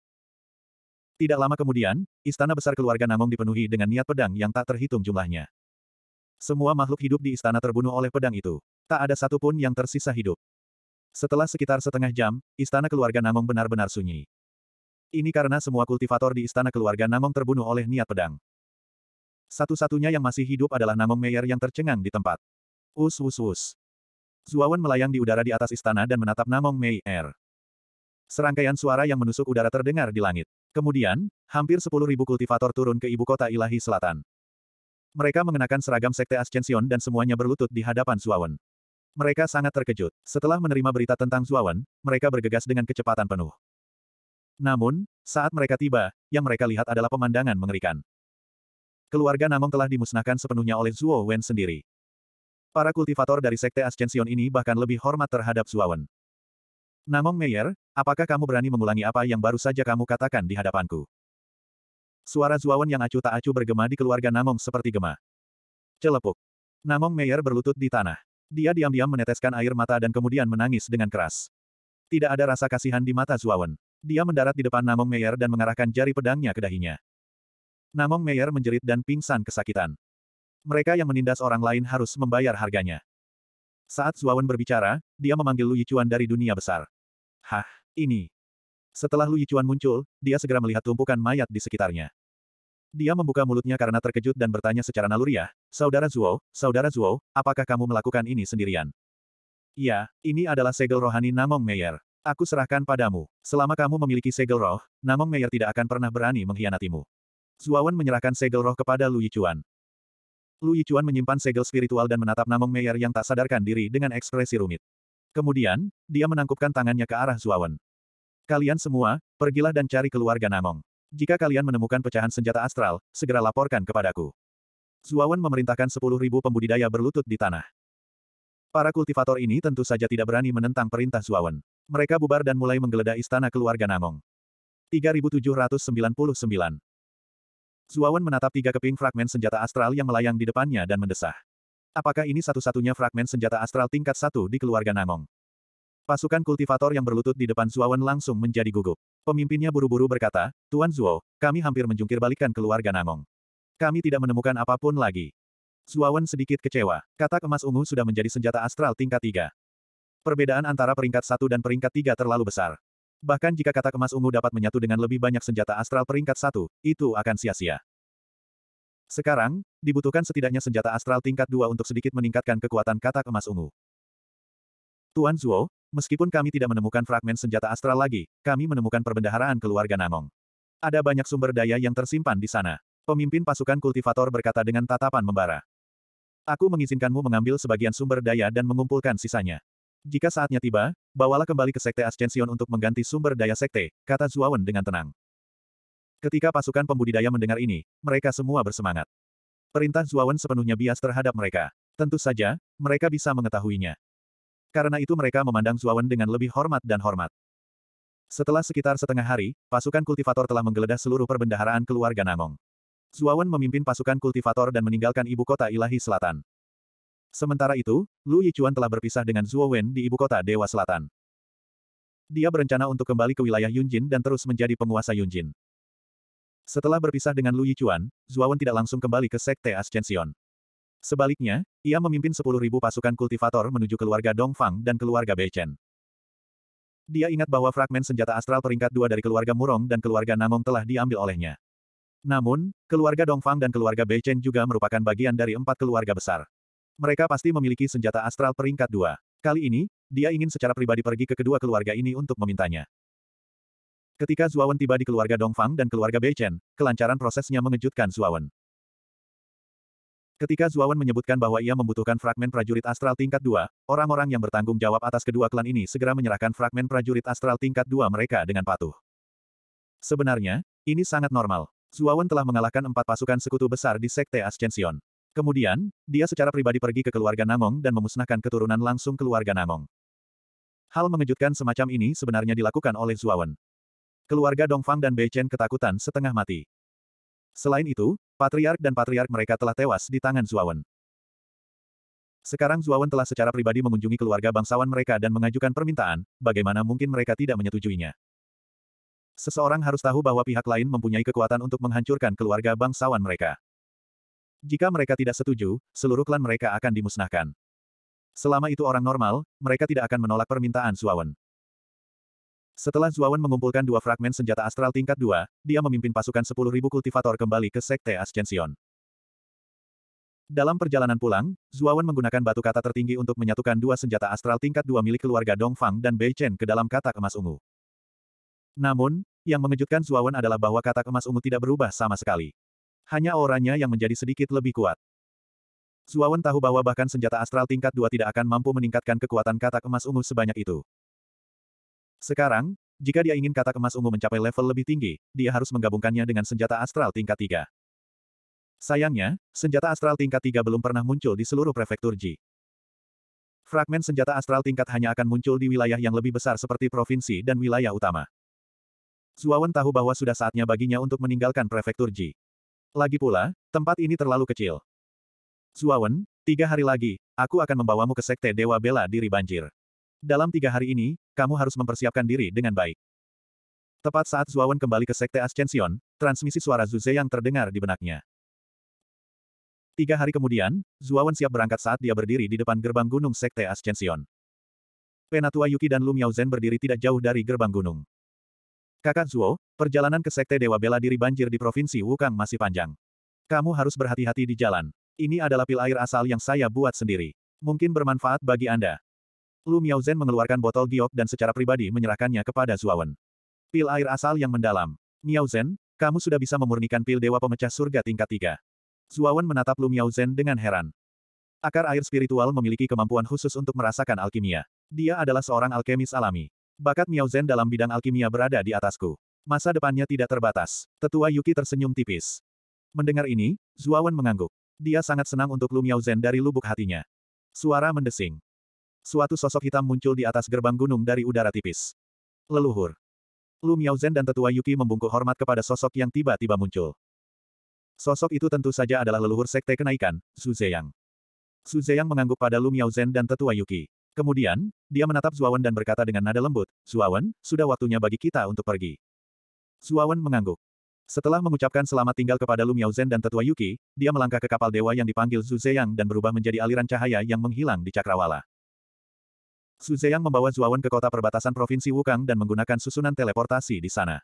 Tidak lama kemudian, istana besar keluarga Namong dipenuhi dengan niat pedang yang tak terhitung jumlahnya. Semua makhluk hidup di istana terbunuh oleh pedang itu. Tak ada satupun yang tersisa hidup. Setelah sekitar setengah jam, istana keluarga Namong benar-benar sunyi. Ini karena semua kultivator di istana keluarga Namong terbunuh oleh niat pedang. Satu-satunya yang masih hidup adalah Namong Meyer yang tercengang di tempat. Us us us. Zuawan melayang di udara di atas istana dan menatap Namong Meyer. Serangkaian suara yang menusuk udara terdengar di langit. Kemudian, hampir sepuluh ribu kultivator turun ke ibu kota ilahi selatan. Mereka mengenakan seragam sekte Ascension dan semuanya berlutut di hadapan Zuawan. Mereka sangat terkejut. Setelah menerima berita tentang Zuawan, mereka bergegas dengan kecepatan penuh. Namun, saat mereka tiba, yang mereka lihat adalah pemandangan mengerikan. Keluarga Namong telah dimusnahkan sepenuhnya oleh Zuo Wen sendiri. Para kultivator dari Sekte Ascension ini bahkan lebih hormat terhadap Zuawan. Namong Meyer, apakah kamu berani mengulangi apa yang baru saja kamu katakan di hadapanku? Suara Zuawan yang acuh tak acuh bergema di keluarga Namong seperti gema. Celepuk. Namong Meyer berlutut di tanah. Dia diam-diam meneteskan air mata dan kemudian menangis dengan keras. Tidak ada rasa kasihan di mata Zuawan. Dia mendarat di depan Namong Meyer dan mengarahkan jari pedangnya ke dahinya. Namong Meyer menjerit dan pingsan kesakitan. Mereka yang menindas orang lain harus membayar harganya. Saat Zuawan berbicara, dia memanggil Lu Yichuan dari dunia besar. Hah, ini. Setelah Lu Yichuan muncul, dia segera melihat tumpukan mayat di sekitarnya. Dia membuka mulutnya karena terkejut dan bertanya secara naluriah, Saudara Zuo, Saudara Zuo, apakah kamu melakukan ini sendirian? Ya, ini adalah segel rohani Namong Meyer. Aku serahkan padamu. Selama kamu memiliki segel roh, Namong Meyer tidak akan pernah berani mengkhianatimu. Zuawan menyerahkan segel roh kepada Lu Yichuan. Lu Yichuan menyimpan segel spiritual dan menatap Namong Meyer yang tak sadarkan diri dengan ekspresi rumit. Kemudian, dia menangkupkan tangannya ke arah Zuawan. Kalian semua, pergilah dan cari keluarga Namong. Jika kalian menemukan pecahan senjata astral, segera laporkan kepadaku. Zuawan memerintahkan 10.000 pembudidaya berlutut di tanah. Para kultivator ini tentu saja tidak berani menentang perintah Zuawan. Mereka bubar dan mulai menggeledah istana keluarga Namong. 3799 Zuawan menatap tiga keping fragmen senjata astral yang melayang di depannya dan mendesah. Apakah ini satu-satunya fragmen senjata astral tingkat satu di keluarga Namong? Pasukan kultivator yang berlutut di depan Zuawan langsung menjadi gugup. Pemimpinnya buru-buru berkata, Tuan Zuo, kami hampir menjungkir balikan keluarga Nangong. Kami tidak menemukan apapun lagi. Zuawan sedikit kecewa. Katak emas ungu sudah menjadi senjata astral tingkat tiga. Perbedaan antara peringkat satu dan peringkat tiga terlalu besar. Bahkan jika katak emas ungu dapat menyatu dengan lebih banyak senjata astral peringkat satu, itu akan sia-sia. Sekarang, dibutuhkan setidaknya senjata astral tingkat dua untuk sedikit meningkatkan kekuatan katak emas ungu. Tuan Zuo, Meskipun kami tidak menemukan fragmen senjata astral lagi, kami menemukan perbendaharaan keluarga Nanong. Ada banyak sumber daya yang tersimpan di sana. Pemimpin pasukan kultivator berkata dengan tatapan membara. Aku mengizinkanmu mengambil sebagian sumber daya dan mengumpulkan sisanya. Jika saatnya tiba, bawalah kembali ke Sekte Ascension untuk mengganti sumber daya Sekte, kata Zuawan dengan tenang. Ketika pasukan pembudidaya mendengar ini, mereka semua bersemangat. Perintah Zuawan sepenuhnya bias terhadap mereka. Tentu saja, mereka bisa mengetahuinya. Karena itu mereka memandang Zuawan dengan lebih hormat dan hormat. Setelah sekitar setengah hari, pasukan kultivator telah menggeledah seluruh perbendaharaan keluarga Nangong. Zuawan memimpin pasukan kultivator dan meninggalkan ibu kota Ilahi Selatan. Sementara itu, Lu Yichuan telah berpisah dengan Zuo di ibu kota Dewa Selatan. Dia berencana untuk kembali ke wilayah Yunjin dan terus menjadi penguasa Yunjin. Setelah berpisah dengan Lu Yichuan, Zuawan tidak langsung kembali ke Sekte Ascension. Sebaliknya, ia memimpin 10.000 pasukan kultivator menuju keluarga Dongfang dan keluarga Beichen. Dia ingat bahwa fragmen senjata astral peringkat dua dari keluarga Murong dan keluarga Namong telah diambil olehnya. Namun, keluarga Dongfang dan keluarga Beichen juga merupakan bagian dari empat keluarga besar. Mereka pasti memiliki senjata astral peringkat dua. Kali ini, dia ingin secara pribadi pergi ke kedua keluarga ini untuk memintanya. Ketika Zuawan tiba di keluarga Dongfang dan keluarga Beichen, kelancaran prosesnya mengejutkan Zuawan. Ketika Zuawan menyebutkan bahwa ia membutuhkan fragmen prajurit astral tingkat 2, orang-orang yang bertanggung jawab atas kedua klan ini segera menyerahkan fragmen prajurit astral tingkat 2 mereka dengan patuh. Sebenarnya, ini sangat normal. Zuawan telah mengalahkan empat pasukan sekutu besar di Sekte Ascension. Kemudian, dia secara pribadi pergi ke keluarga Namong dan memusnahkan keturunan langsung keluarga Namong. Hal mengejutkan semacam ini sebenarnya dilakukan oleh Zuawan. Keluarga Dongfang dan Bei Chen ketakutan setengah mati. Selain itu, patriark dan patriark mereka telah tewas di tangan Zuawan. Sekarang Zuawan telah secara pribadi mengunjungi keluarga bangsawan mereka dan mengajukan permintaan, bagaimana mungkin mereka tidak menyetujuinya. Seseorang harus tahu bahwa pihak lain mempunyai kekuatan untuk menghancurkan keluarga bangsawan mereka. Jika mereka tidak setuju, seluruh klan mereka akan dimusnahkan. Selama itu orang normal, mereka tidak akan menolak permintaan Zuawan. Setelah Zuawan mengumpulkan dua fragmen senjata astral tingkat dua, dia memimpin pasukan 10.000 kultivator kembali ke Sekte Ascension. Dalam perjalanan pulang, Zuawan menggunakan batu kata tertinggi untuk menyatukan dua senjata astral tingkat dua milik keluarga Dongfang dan Bei Chen ke dalam katak emas ungu. Namun, yang mengejutkan Zuawan adalah bahwa katak emas ungu tidak berubah sama sekali. Hanya auranya yang menjadi sedikit lebih kuat. Zuawan tahu bahwa bahkan senjata astral tingkat dua tidak akan mampu meningkatkan kekuatan katak emas ungu sebanyak itu. Sekarang, jika dia ingin kata kemas ungu mencapai level lebih tinggi, dia harus menggabungkannya dengan senjata astral tingkat 3. Sayangnya, senjata astral tingkat 3 belum pernah muncul di seluruh prefektur Ji. Fragmen senjata astral tingkat hanya akan muncul di wilayah yang lebih besar seperti provinsi dan wilayah utama. Zuawan tahu bahwa sudah saatnya baginya untuk meninggalkan prefektur Ji. Lagi pula, tempat ini terlalu kecil. Zuawan, tiga hari lagi, aku akan membawamu ke Sekte Dewa Bela Diri Banjir. Dalam tiga hari ini, kamu harus mempersiapkan diri dengan baik. Tepat saat Zuawan kembali ke Sekte Ascension, transmisi suara Zuze yang terdengar di benaknya. Tiga hari kemudian, Zuawan siap berangkat saat dia berdiri di depan gerbang gunung Sekte Ascension. Penatua Yuki dan Lu Zen berdiri tidak jauh dari gerbang gunung. Kakak Zuo, perjalanan ke Sekte Dewa Bela Diri banjir di Provinsi Wukang masih panjang. Kamu harus berhati-hati di jalan. Ini adalah pil air asal yang saya buat sendiri. Mungkin bermanfaat bagi Anda. Lu Miaozen mengeluarkan botol giok dan secara pribadi menyerahkannya kepada Zuawan. Pil air asal yang mendalam. Miaozen, kamu sudah bisa memurnikan pil dewa pemecah surga tingkat tiga. Zuawan menatap Lu Miaozen dengan heran. Akar air spiritual memiliki kemampuan khusus untuk merasakan alkimia. Dia adalah seorang alkemis alami. Bakat Miaozen dalam bidang alkimia berada di atasku. Masa depannya tidak terbatas. Tetua Yuki tersenyum tipis. Mendengar ini, Zuawan mengangguk. Dia sangat senang untuk Lu Miaozen dari lubuk hatinya. Suara mendesing. Suatu sosok hitam muncul di atas gerbang gunung dari udara tipis. Leluhur. Lu Miaozhen dan tetua Yuki membungkuk hormat kepada sosok yang tiba-tiba muncul. Sosok itu tentu saja adalah leluhur sekte kenaikan, Su Zeyang. Su Zeyang mengangguk pada Lu Miaozhen dan tetua Yuki. Kemudian, dia menatap Zuawan dan berkata dengan nada lembut, Zuawan, sudah waktunya bagi kita untuk pergi. Zuawan mengangguk. Setelah mengucapkan selamat tinggal kepada Lu Miaozhen dan Tetua Yuki, dia melangkah ke kapal dewa yang dipanggil Zhu Zeyang dan berubah menjadi aliran cahaya yang menghilang di cakrawala. Su Zeyang membawa Zuawan ke kota perbatasan Provinsi Wukang dan menggunakan susunan teleportasi di sana.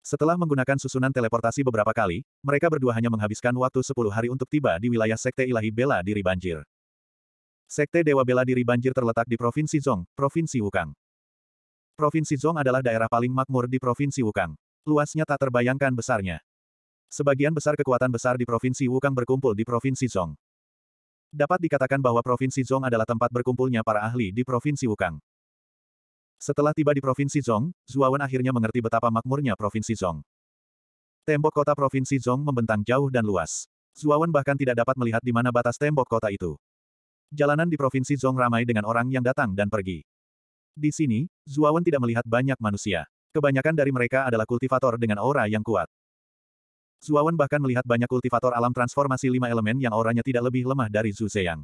Setelah menggunakan susunan teleportasi beberapa kali, mereka berdua hanya menghabiskan waktu 10 hari untuk tiba di wilayah Sekte Ilahi Bela Diri Banjir. Sekte Dewa Bela Diri Banjir terletak di Provinsi Zong, Provinsi Wukang. Provinsi Zong adalah daerah paling makmur di Provinsi Wukang. Luasnya tak terbayangkan besarnya. Sebagian besar kekuatan besar di Provinsi Wukang berkumpul di Provinsi Zong. Dapat dikatakan bahwa Provinsi Zhong adalah tempat berkumpulnya para ahli di Provinsi Wukang. Setelah tiba di Provinsi Zhong, Zuawan akhirnya mengerti betapa makmurnya Provinsi Zhong. Tembok kota Provinsi Zhong membentang jauh dan luas. Zuawan bahkan tidak dapat melihat di mana batas tembok kota itu. Jalanan di Provinsi Zhong ramai dengan orang yang datang dan pergi. Di sini, Zuawan tidak melihat banyak manusia. Kebanyakan dari mereka adalah kultivator dengan aura yang kuat. Zuawan bahkan melihat banyak kultivator alam transformasi lima elemen yang auranya tidak lebih lemah dari Zhu Zeyang.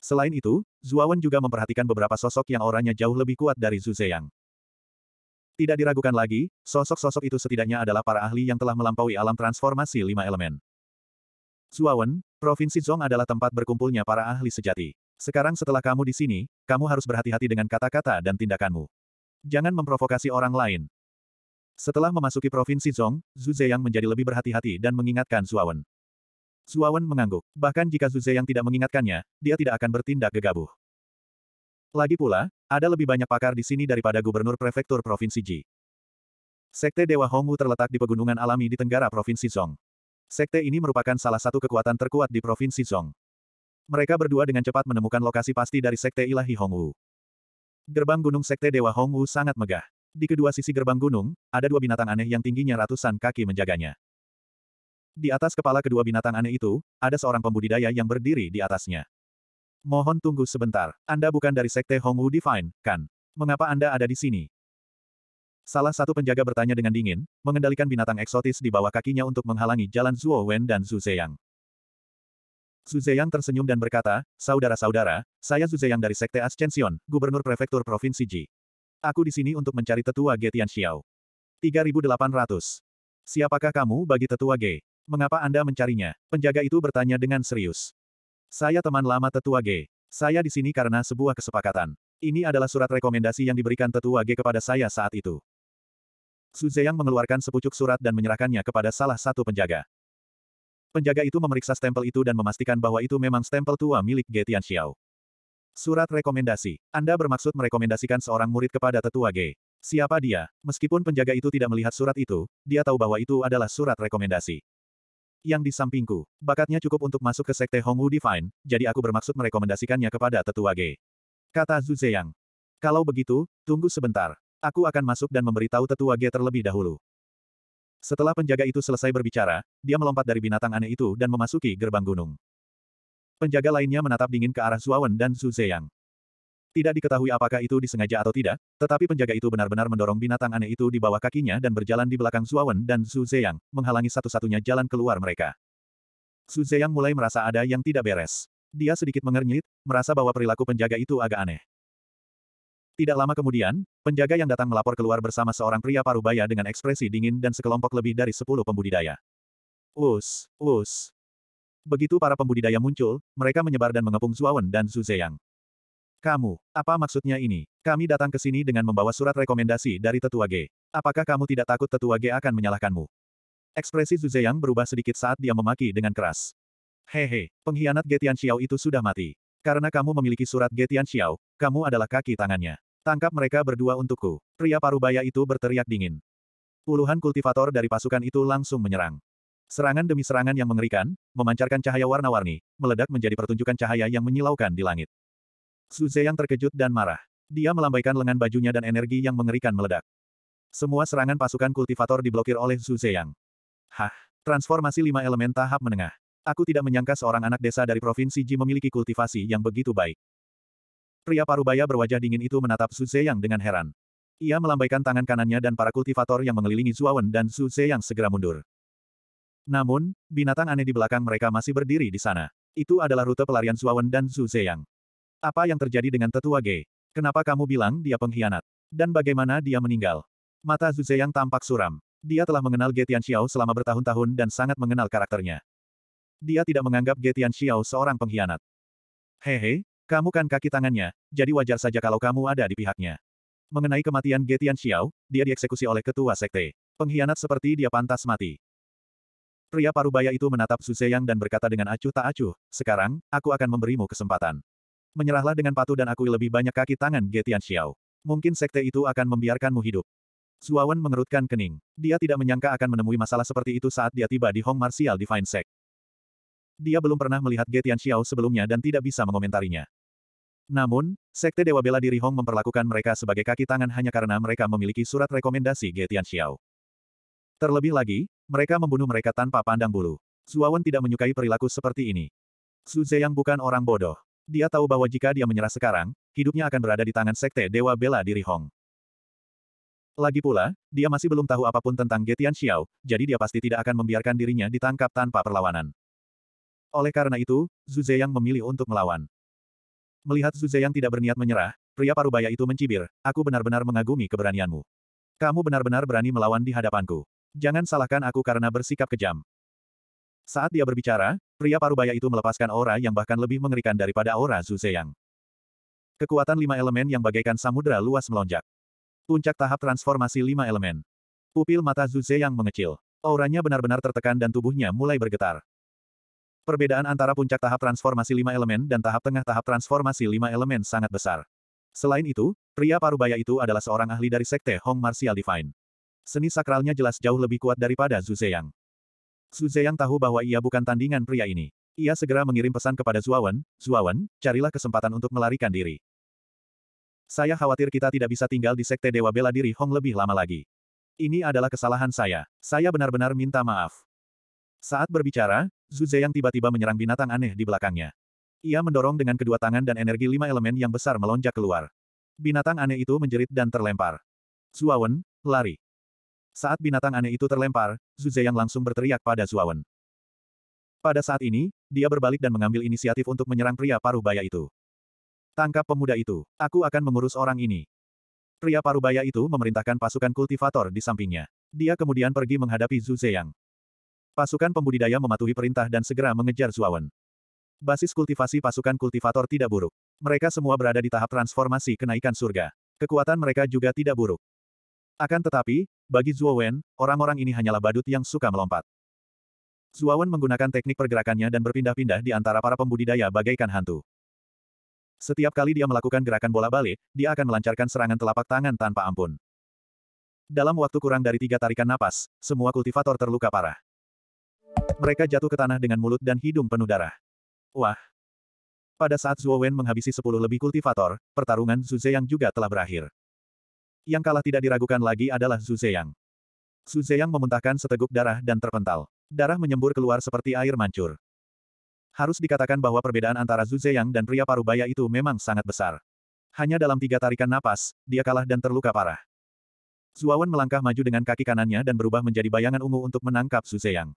Selain itu, Zuawan juga memperhatikan beberapa sosok yang auranya jauh lebih kuat dari Zhu Zeyang. Tidak diragukan lagi, sosok-sosok itu setidaknya adalah para ahli yang telah melampaui alam transformasi lima elemen. Zuawan, Provinsi Zhong adalah tempat berkumpulnya para ahli sejati. Sekarang setelah kamu di sini, kamu harus berhati-hati dengan kata-kata dan tindakanmu. Jangan memprovokasi orang lain. Setelah memasuki provinsi Zong, Zhu Zeyang menjadi lebih berhati-hati dan mengingatkan Zuawan. Zuawan mengangguk. Bahkan jika Zhu Zeyang tidak mengingatkannya, dia tidak akan bertindak gegabah. Lagi pula, ada lebih banyak pakar di sini daripada gubernur prefektur Provinsi Ji. Sekte Dewa Hongwu terletak di pegunungan alami di tenggara Provinsi Zong. Sekte ini merupakan salah satu kekuatan terkuat di Provinsi Zong. Mereka berdua dengan cepat menemukan lokasi pasti dari Sekte Ilahi Hongwu. Gerbang Gunung Sekte Dewa Hongwu sangat megah. Di kedua sisi gerbang gunung, ada dua binatang aneh yang tingginya ratusan kaki menjaganya. Di atas kepala kedua binatang aneh itu, ada seorang pembudidaya yang berdiri di atasnya. Mohon tunggu sebentar, Anda bukan dari Sekte Hongwu Divine, kan? Mengapa Anda ada di sini? Salah satu penjaga bertanya dengan dingin, mengendalikan binatang eksotis di bawah kakinya untuk menghalangi jalan Zuo Wen dan Zhu Zeyang. Zhu Zeyang tersenyum dan berkata, Saudara-saudara, saya Zhu Zeyang dari Sekte Ascension, Gubernur Prefektur Provinsi Ji. Aku di sini untuk mencari tetua Ge Xiao. 3800. Siapakah kamu bagi tetua G? Mengapa Anda mencarinya? Penjaga itu bertanya dengan serius. Saya teman lama tetua G. Saya di sini karena sebuah kesepakatan. Ini adalah surat rekomendasi yang diberikan tetua G kepada saya saat itu. Su Zeyang mengeluarkan sepucuk surat dan menyerahkannya kepada salah satu penjaga. Penjaga itu memeriksa stempel itu dan memastikan bahwa itu memang stempel tua milik Ge Xiao. Surat rekomendasi. Anda bermaksud merekomendasikan seorang murid kepada tetua G. Siapa dia? Meskipun penjaga itu tidak melihat surat itu, dia tahu bahwa itu adalah surat rekomendasi. Yang di sampingku, bakatnya cukup untuk masuk ke sekte Hongwu Divine, jadi aku bermaksud merekomendasikannya kepada tetua G. Kata Zhu Zeyang. Kalau begitu, tunggu sebentar. Aku akan masuk dan memberitahu tetua G terlebih dahulu. Setelah penjaga itu selesai berbicara, dia melompat dari binatang aneh itu dan memasuki gerbang gunung. Penjaga lainnya menatap dingin ke arah Zuawan dan Su Zeyang. Tidak diketahui apakah itu disengaja atau tidak, tetapi penjaga itu benar-benar mendorong binatang aneh itu di bawah kakinya dan berjalan di belakang Zuawan dan Su Zeyang, menghalangi satu-satunya jalan keluar mereka. Su Zeyang mulai merasa ada yang tidak beres. Dia sedikit mengernyit, merasa bahwa perilaku penjaga itu agak aneh. Tidak lama kemudian, penjaga yang datang melapor keluar bersama seorang pria parubaya dengan ekspresi dingin dan sekelompok lebih dari sepuluh pembudidaya. Us, us, Begitu para pembudidaya muncul, mereka menyebar dan mengepung Zuawan dan Zhu Zeyang. Kamu, apa maksudnya ini? Kami datang ke sini dengan membawa surat rekomendasi dari Tetua G. Apakah kamu tidak takut Tetua G akan menyalahkanmu? Ekspresi Zhu Zeyang berubah sedikit saat dia memaki dengan keras. Hehe, pengkhianat Getian Xiao itu sudah mati. Karena kamu memiliki surat Getian Xiao, kamu adalah kaki tangannya. Tangkap mereka berdua untukku. Pria parubaya itu berteriak dingin. Puluhan kultivator dari pasukan itu langsung menyerang. Serangan demi serangan yang mengerikan, memancarkan cahaya warna-warni, meledak menjadi pertunjukan cahaya yang menyilaukan di langit. Su yang terkejut dan marah. Dia melambaikan lengan bajunya dan energi yang mengerikan meledak. Semua serangan pasukan kultivator diblokir oleh Su Zeyang. Hah, transformasi lima elemen tahap menengah. Aku tidak menyangka seorang anak desa dari provinsi Ji memiliki kultivasi yang begitu baik. Pria parubaya berwajah dingin itu menatap Su Zeyang dengan heran. Ia melambaikan tangan kanannya dan para kultivator yang mengelilingi Zuawan dan Su Zeyang segera mundur. Namun, binatang aneh di belakang mereka masih berdiri di sana. Itu adalah rute pelarian Suawen dan Su Zeyang. Apa yang terjadi dengan tetua Ge? Kenapa kamu bilang dia pengkhianat? Dan bagaimana dia meninggal? Mata Zhu Zeyang tampak suram. Dia telah mengenal Ge Tian Xiao selama bertahun-tahun dan sangat mengenal karakternya. Dia tidak menganggap Ge Tian Xiao seorang pengkhianat. Hehe, kamu kan kaki tangannya, jadi wajar saja kalau kamu ada di pihaknya. Mengenai kematian Ge Tian Xiao, dia dieksekusi oleh ketua sekte. Pengkhianat seperti dia pantas mati. Pria parubaya itu menatap Su Zeyang dan berkata dengan acuh tak acuh, sekarang, aku akan memberimu kesempatan. Menyerahlah dengan patuh dan akui lebih banyak kaki tangan Getian Xiao. Mungkin sekte itu akan membiarkanmu hidup. Zuawan mengerutkan kening. Dia tidak menyangka akan menemui masalah seperti itu saat dia tiba di Hong Martial Divine Sect. Dia belum pernah melihat Getian Xiao sebelumnya dan tidak bisa mengomentarinya. Namun, Sekte Dewa Bela Diri Hong memperlakukan mereka sebagai kaki tangan hanya karena mereka memiliki surat rekomendasi Getian Xiao. Terlebih lagi, mereka membunuh mereka tanpa pandang bulu. Zuawan tidak menyukai perilaku seperti ini. Su Zeyang bukan orang bodoh. Dia tahu bahwa jika dia menyerah sekarang, hidupnya akan berada di tangan sekte Dewa Bela Diri Hong. Lagi pula, dia masih belum tahu apapun tentang Getian Xiao, jadi dia pasti tidak akan membiarkan dirinya ditangkap tanpa perlawanan. Oleh karena itu, Zhu Zeyang memilih untuk melawan. Melihat Zhu Zeyang tidak berniat menyerah, pria parubaya itu mencibir, aku benar-benar mengagumi keberanianmu. Kamu benar-benar berani melawan di hadapanku. Jangan salahkan aku karena bersikap kejam. Saat dia berbicara, pria parubaya itu melepaskan aura yang bahkan lebih mengerikan daripada aura Zhu Zeyang. Kekuatan lima elemen yang bagaikan samudera luas melonjak. Puncak tahap transformasi lima elemen. Pupil mata Zhu Zeyang mengecil. Auranya benar-benar tertekan dan tubuhnya mulai bergetar. Perbedaan antara puncak tahap transformasi lima elemen dan tahap tengah tahap transformasi lima elemen sangat besar. Selain itu, pria parubaya itu adalah seorang ahli dari sekte Hong Martial Divine. Seni sakralnya jelas jauh lebih kuat daripada Zhu Zeyang. Zhu Zeyang tahu bahwa ia bukan tandingan pria ini. Ia segera mengirim pesan kepada Zuawan, Zuawan, carilah kesempatan untuk melarikan diri. Saya khawatir kita tidak bisa tinggal di Sekte Dewa Bela Diri Hong lebih lama lagi. Ini adalah kesalahan saya. Saya benar-benar minta maaf. Saat berbicara, Zhu Zeyang tiba-tiba menyerang binatang aneh di belakangnya. Ia mendorong dengan kedua tangan dan energi lima elemen yang besar melonjak keluar. Binatang aneh itu menjerit dan terlempar. Zuawan, lari. Saat binatang aneh itu terlempar, Zhu Zuzeyang langsung berteriak pada Zuawan. Pada saat ini, dia berbalik dan mengambil inisiatif untuk menyerang pria baya itu. Tangkap pemuda itu, aku akan mengurus orang ini. Pria baya itu memerintahkan pasukan kultivator di sampingnya. Dia kemudian pergi menghadapi Zhu Zeyang. Pasukan pembudidaya mematuhi perintah dan segera mengejar Zuawan. Basis kultivasi pasukan kultivator tidak buruk. Mereka semua berada di tahap transformasi kenaikan surga. Kekuatan mereka juga tidak buruk. Akan tetapi, bagi Wen, orang-orang ini hanyalah badut yang suka melompat. Wen menggunakan teknik pergerakannya dan berpindah-pindah di antara para pembudidaya bagaikan hantu. Setiap kali dia melakukan gerakan bola balik, dia akan melancarkan serangan telapak tangan tanpa ampun. Dalam waktu kurang dari tiga tarikan napas, semua kultivator terluka parah. Mereka jatuh ke tanah dengan mulut dan hidung penuh darah. Wah! Pada saat Wen menghabisi sepuluh lebih kultivator, pertarungan Zuzhe yang juga telah berakhir yang kalah tidak diragukan lagi adalah Zhu Zeyang. Zhu Zeyang memuntahkan seteguk darah dan terpental. Darah menyembur keluar seperti air mancur. Harus dikatakan bahwa perbedaan antara Zhu Zeyang dan pria parubaya itu memang sangat besar. Hanya dalam tiga tarikan napas, dia kalah dan terluka parah. Zuawan melangkah maju dengan kaki kanannya dan berubah menjadi bayangan ungu untuk menangkap Zhu Zeyang.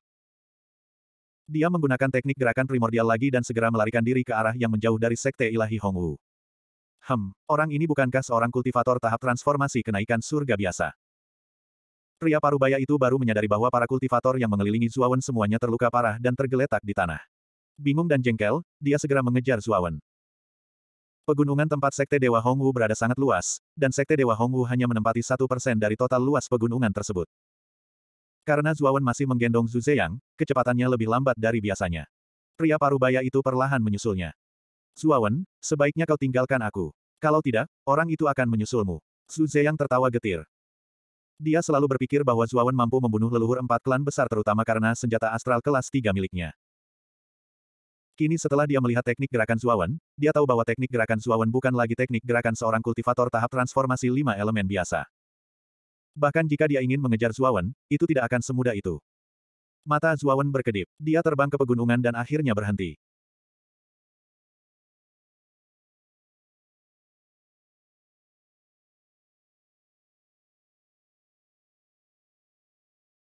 Dia menggunakan teknik gerakan primordial lagi dan segera melarikan diri ke arah yang menjauh dari Sekte Ilahi Hongwu. Hem, orang ini bukankah seorang kultivator tahap transformasi kenaikan surga biasa? Pria parubaya itu baru menyadari bahwa para kultivator yang mengelilingi Zuawan semuanya terluka parah dan tergeletak di tanah. Bingung dan jengkel, dia segera mengejar Zuawan. Pegunungan tempat Sekte Dewa Hongwu berada sangat luas, dan Sekte Dewa Hongwu hanya menempati satu persen dari total luas pegunungan tersebut. Karena Zuawan masih menggendong Zuzeyang, kecepatannya lebih lambat dari biasanya. Pria parubaya itu perlahan menyusulnya. Suawen, sebaiknya kau tinggalkan aku. Kalau tidak, orang itu akan menyusulmu. Su Zeyang tertawa getir. Dia selalu berpikir bahwa Zuawan mampu membunuh leluhur empat klan besar terutama karena senjata astral kelas tiga miliknya. Kini setelah dia melihat teknik gerakan Zuawan, dia tahu bahwa teknik gerakan Zuawan bukan lagi teknik gerakan seorang kultivator tahap transformasi lima elemen biasa. Bahkan jika dia ingin mengejar Zuawan, itu tidak akan semudah itu. Mata Zuawan berkedip. Dia terbang ke pegunungan dan akhirnya berhenti.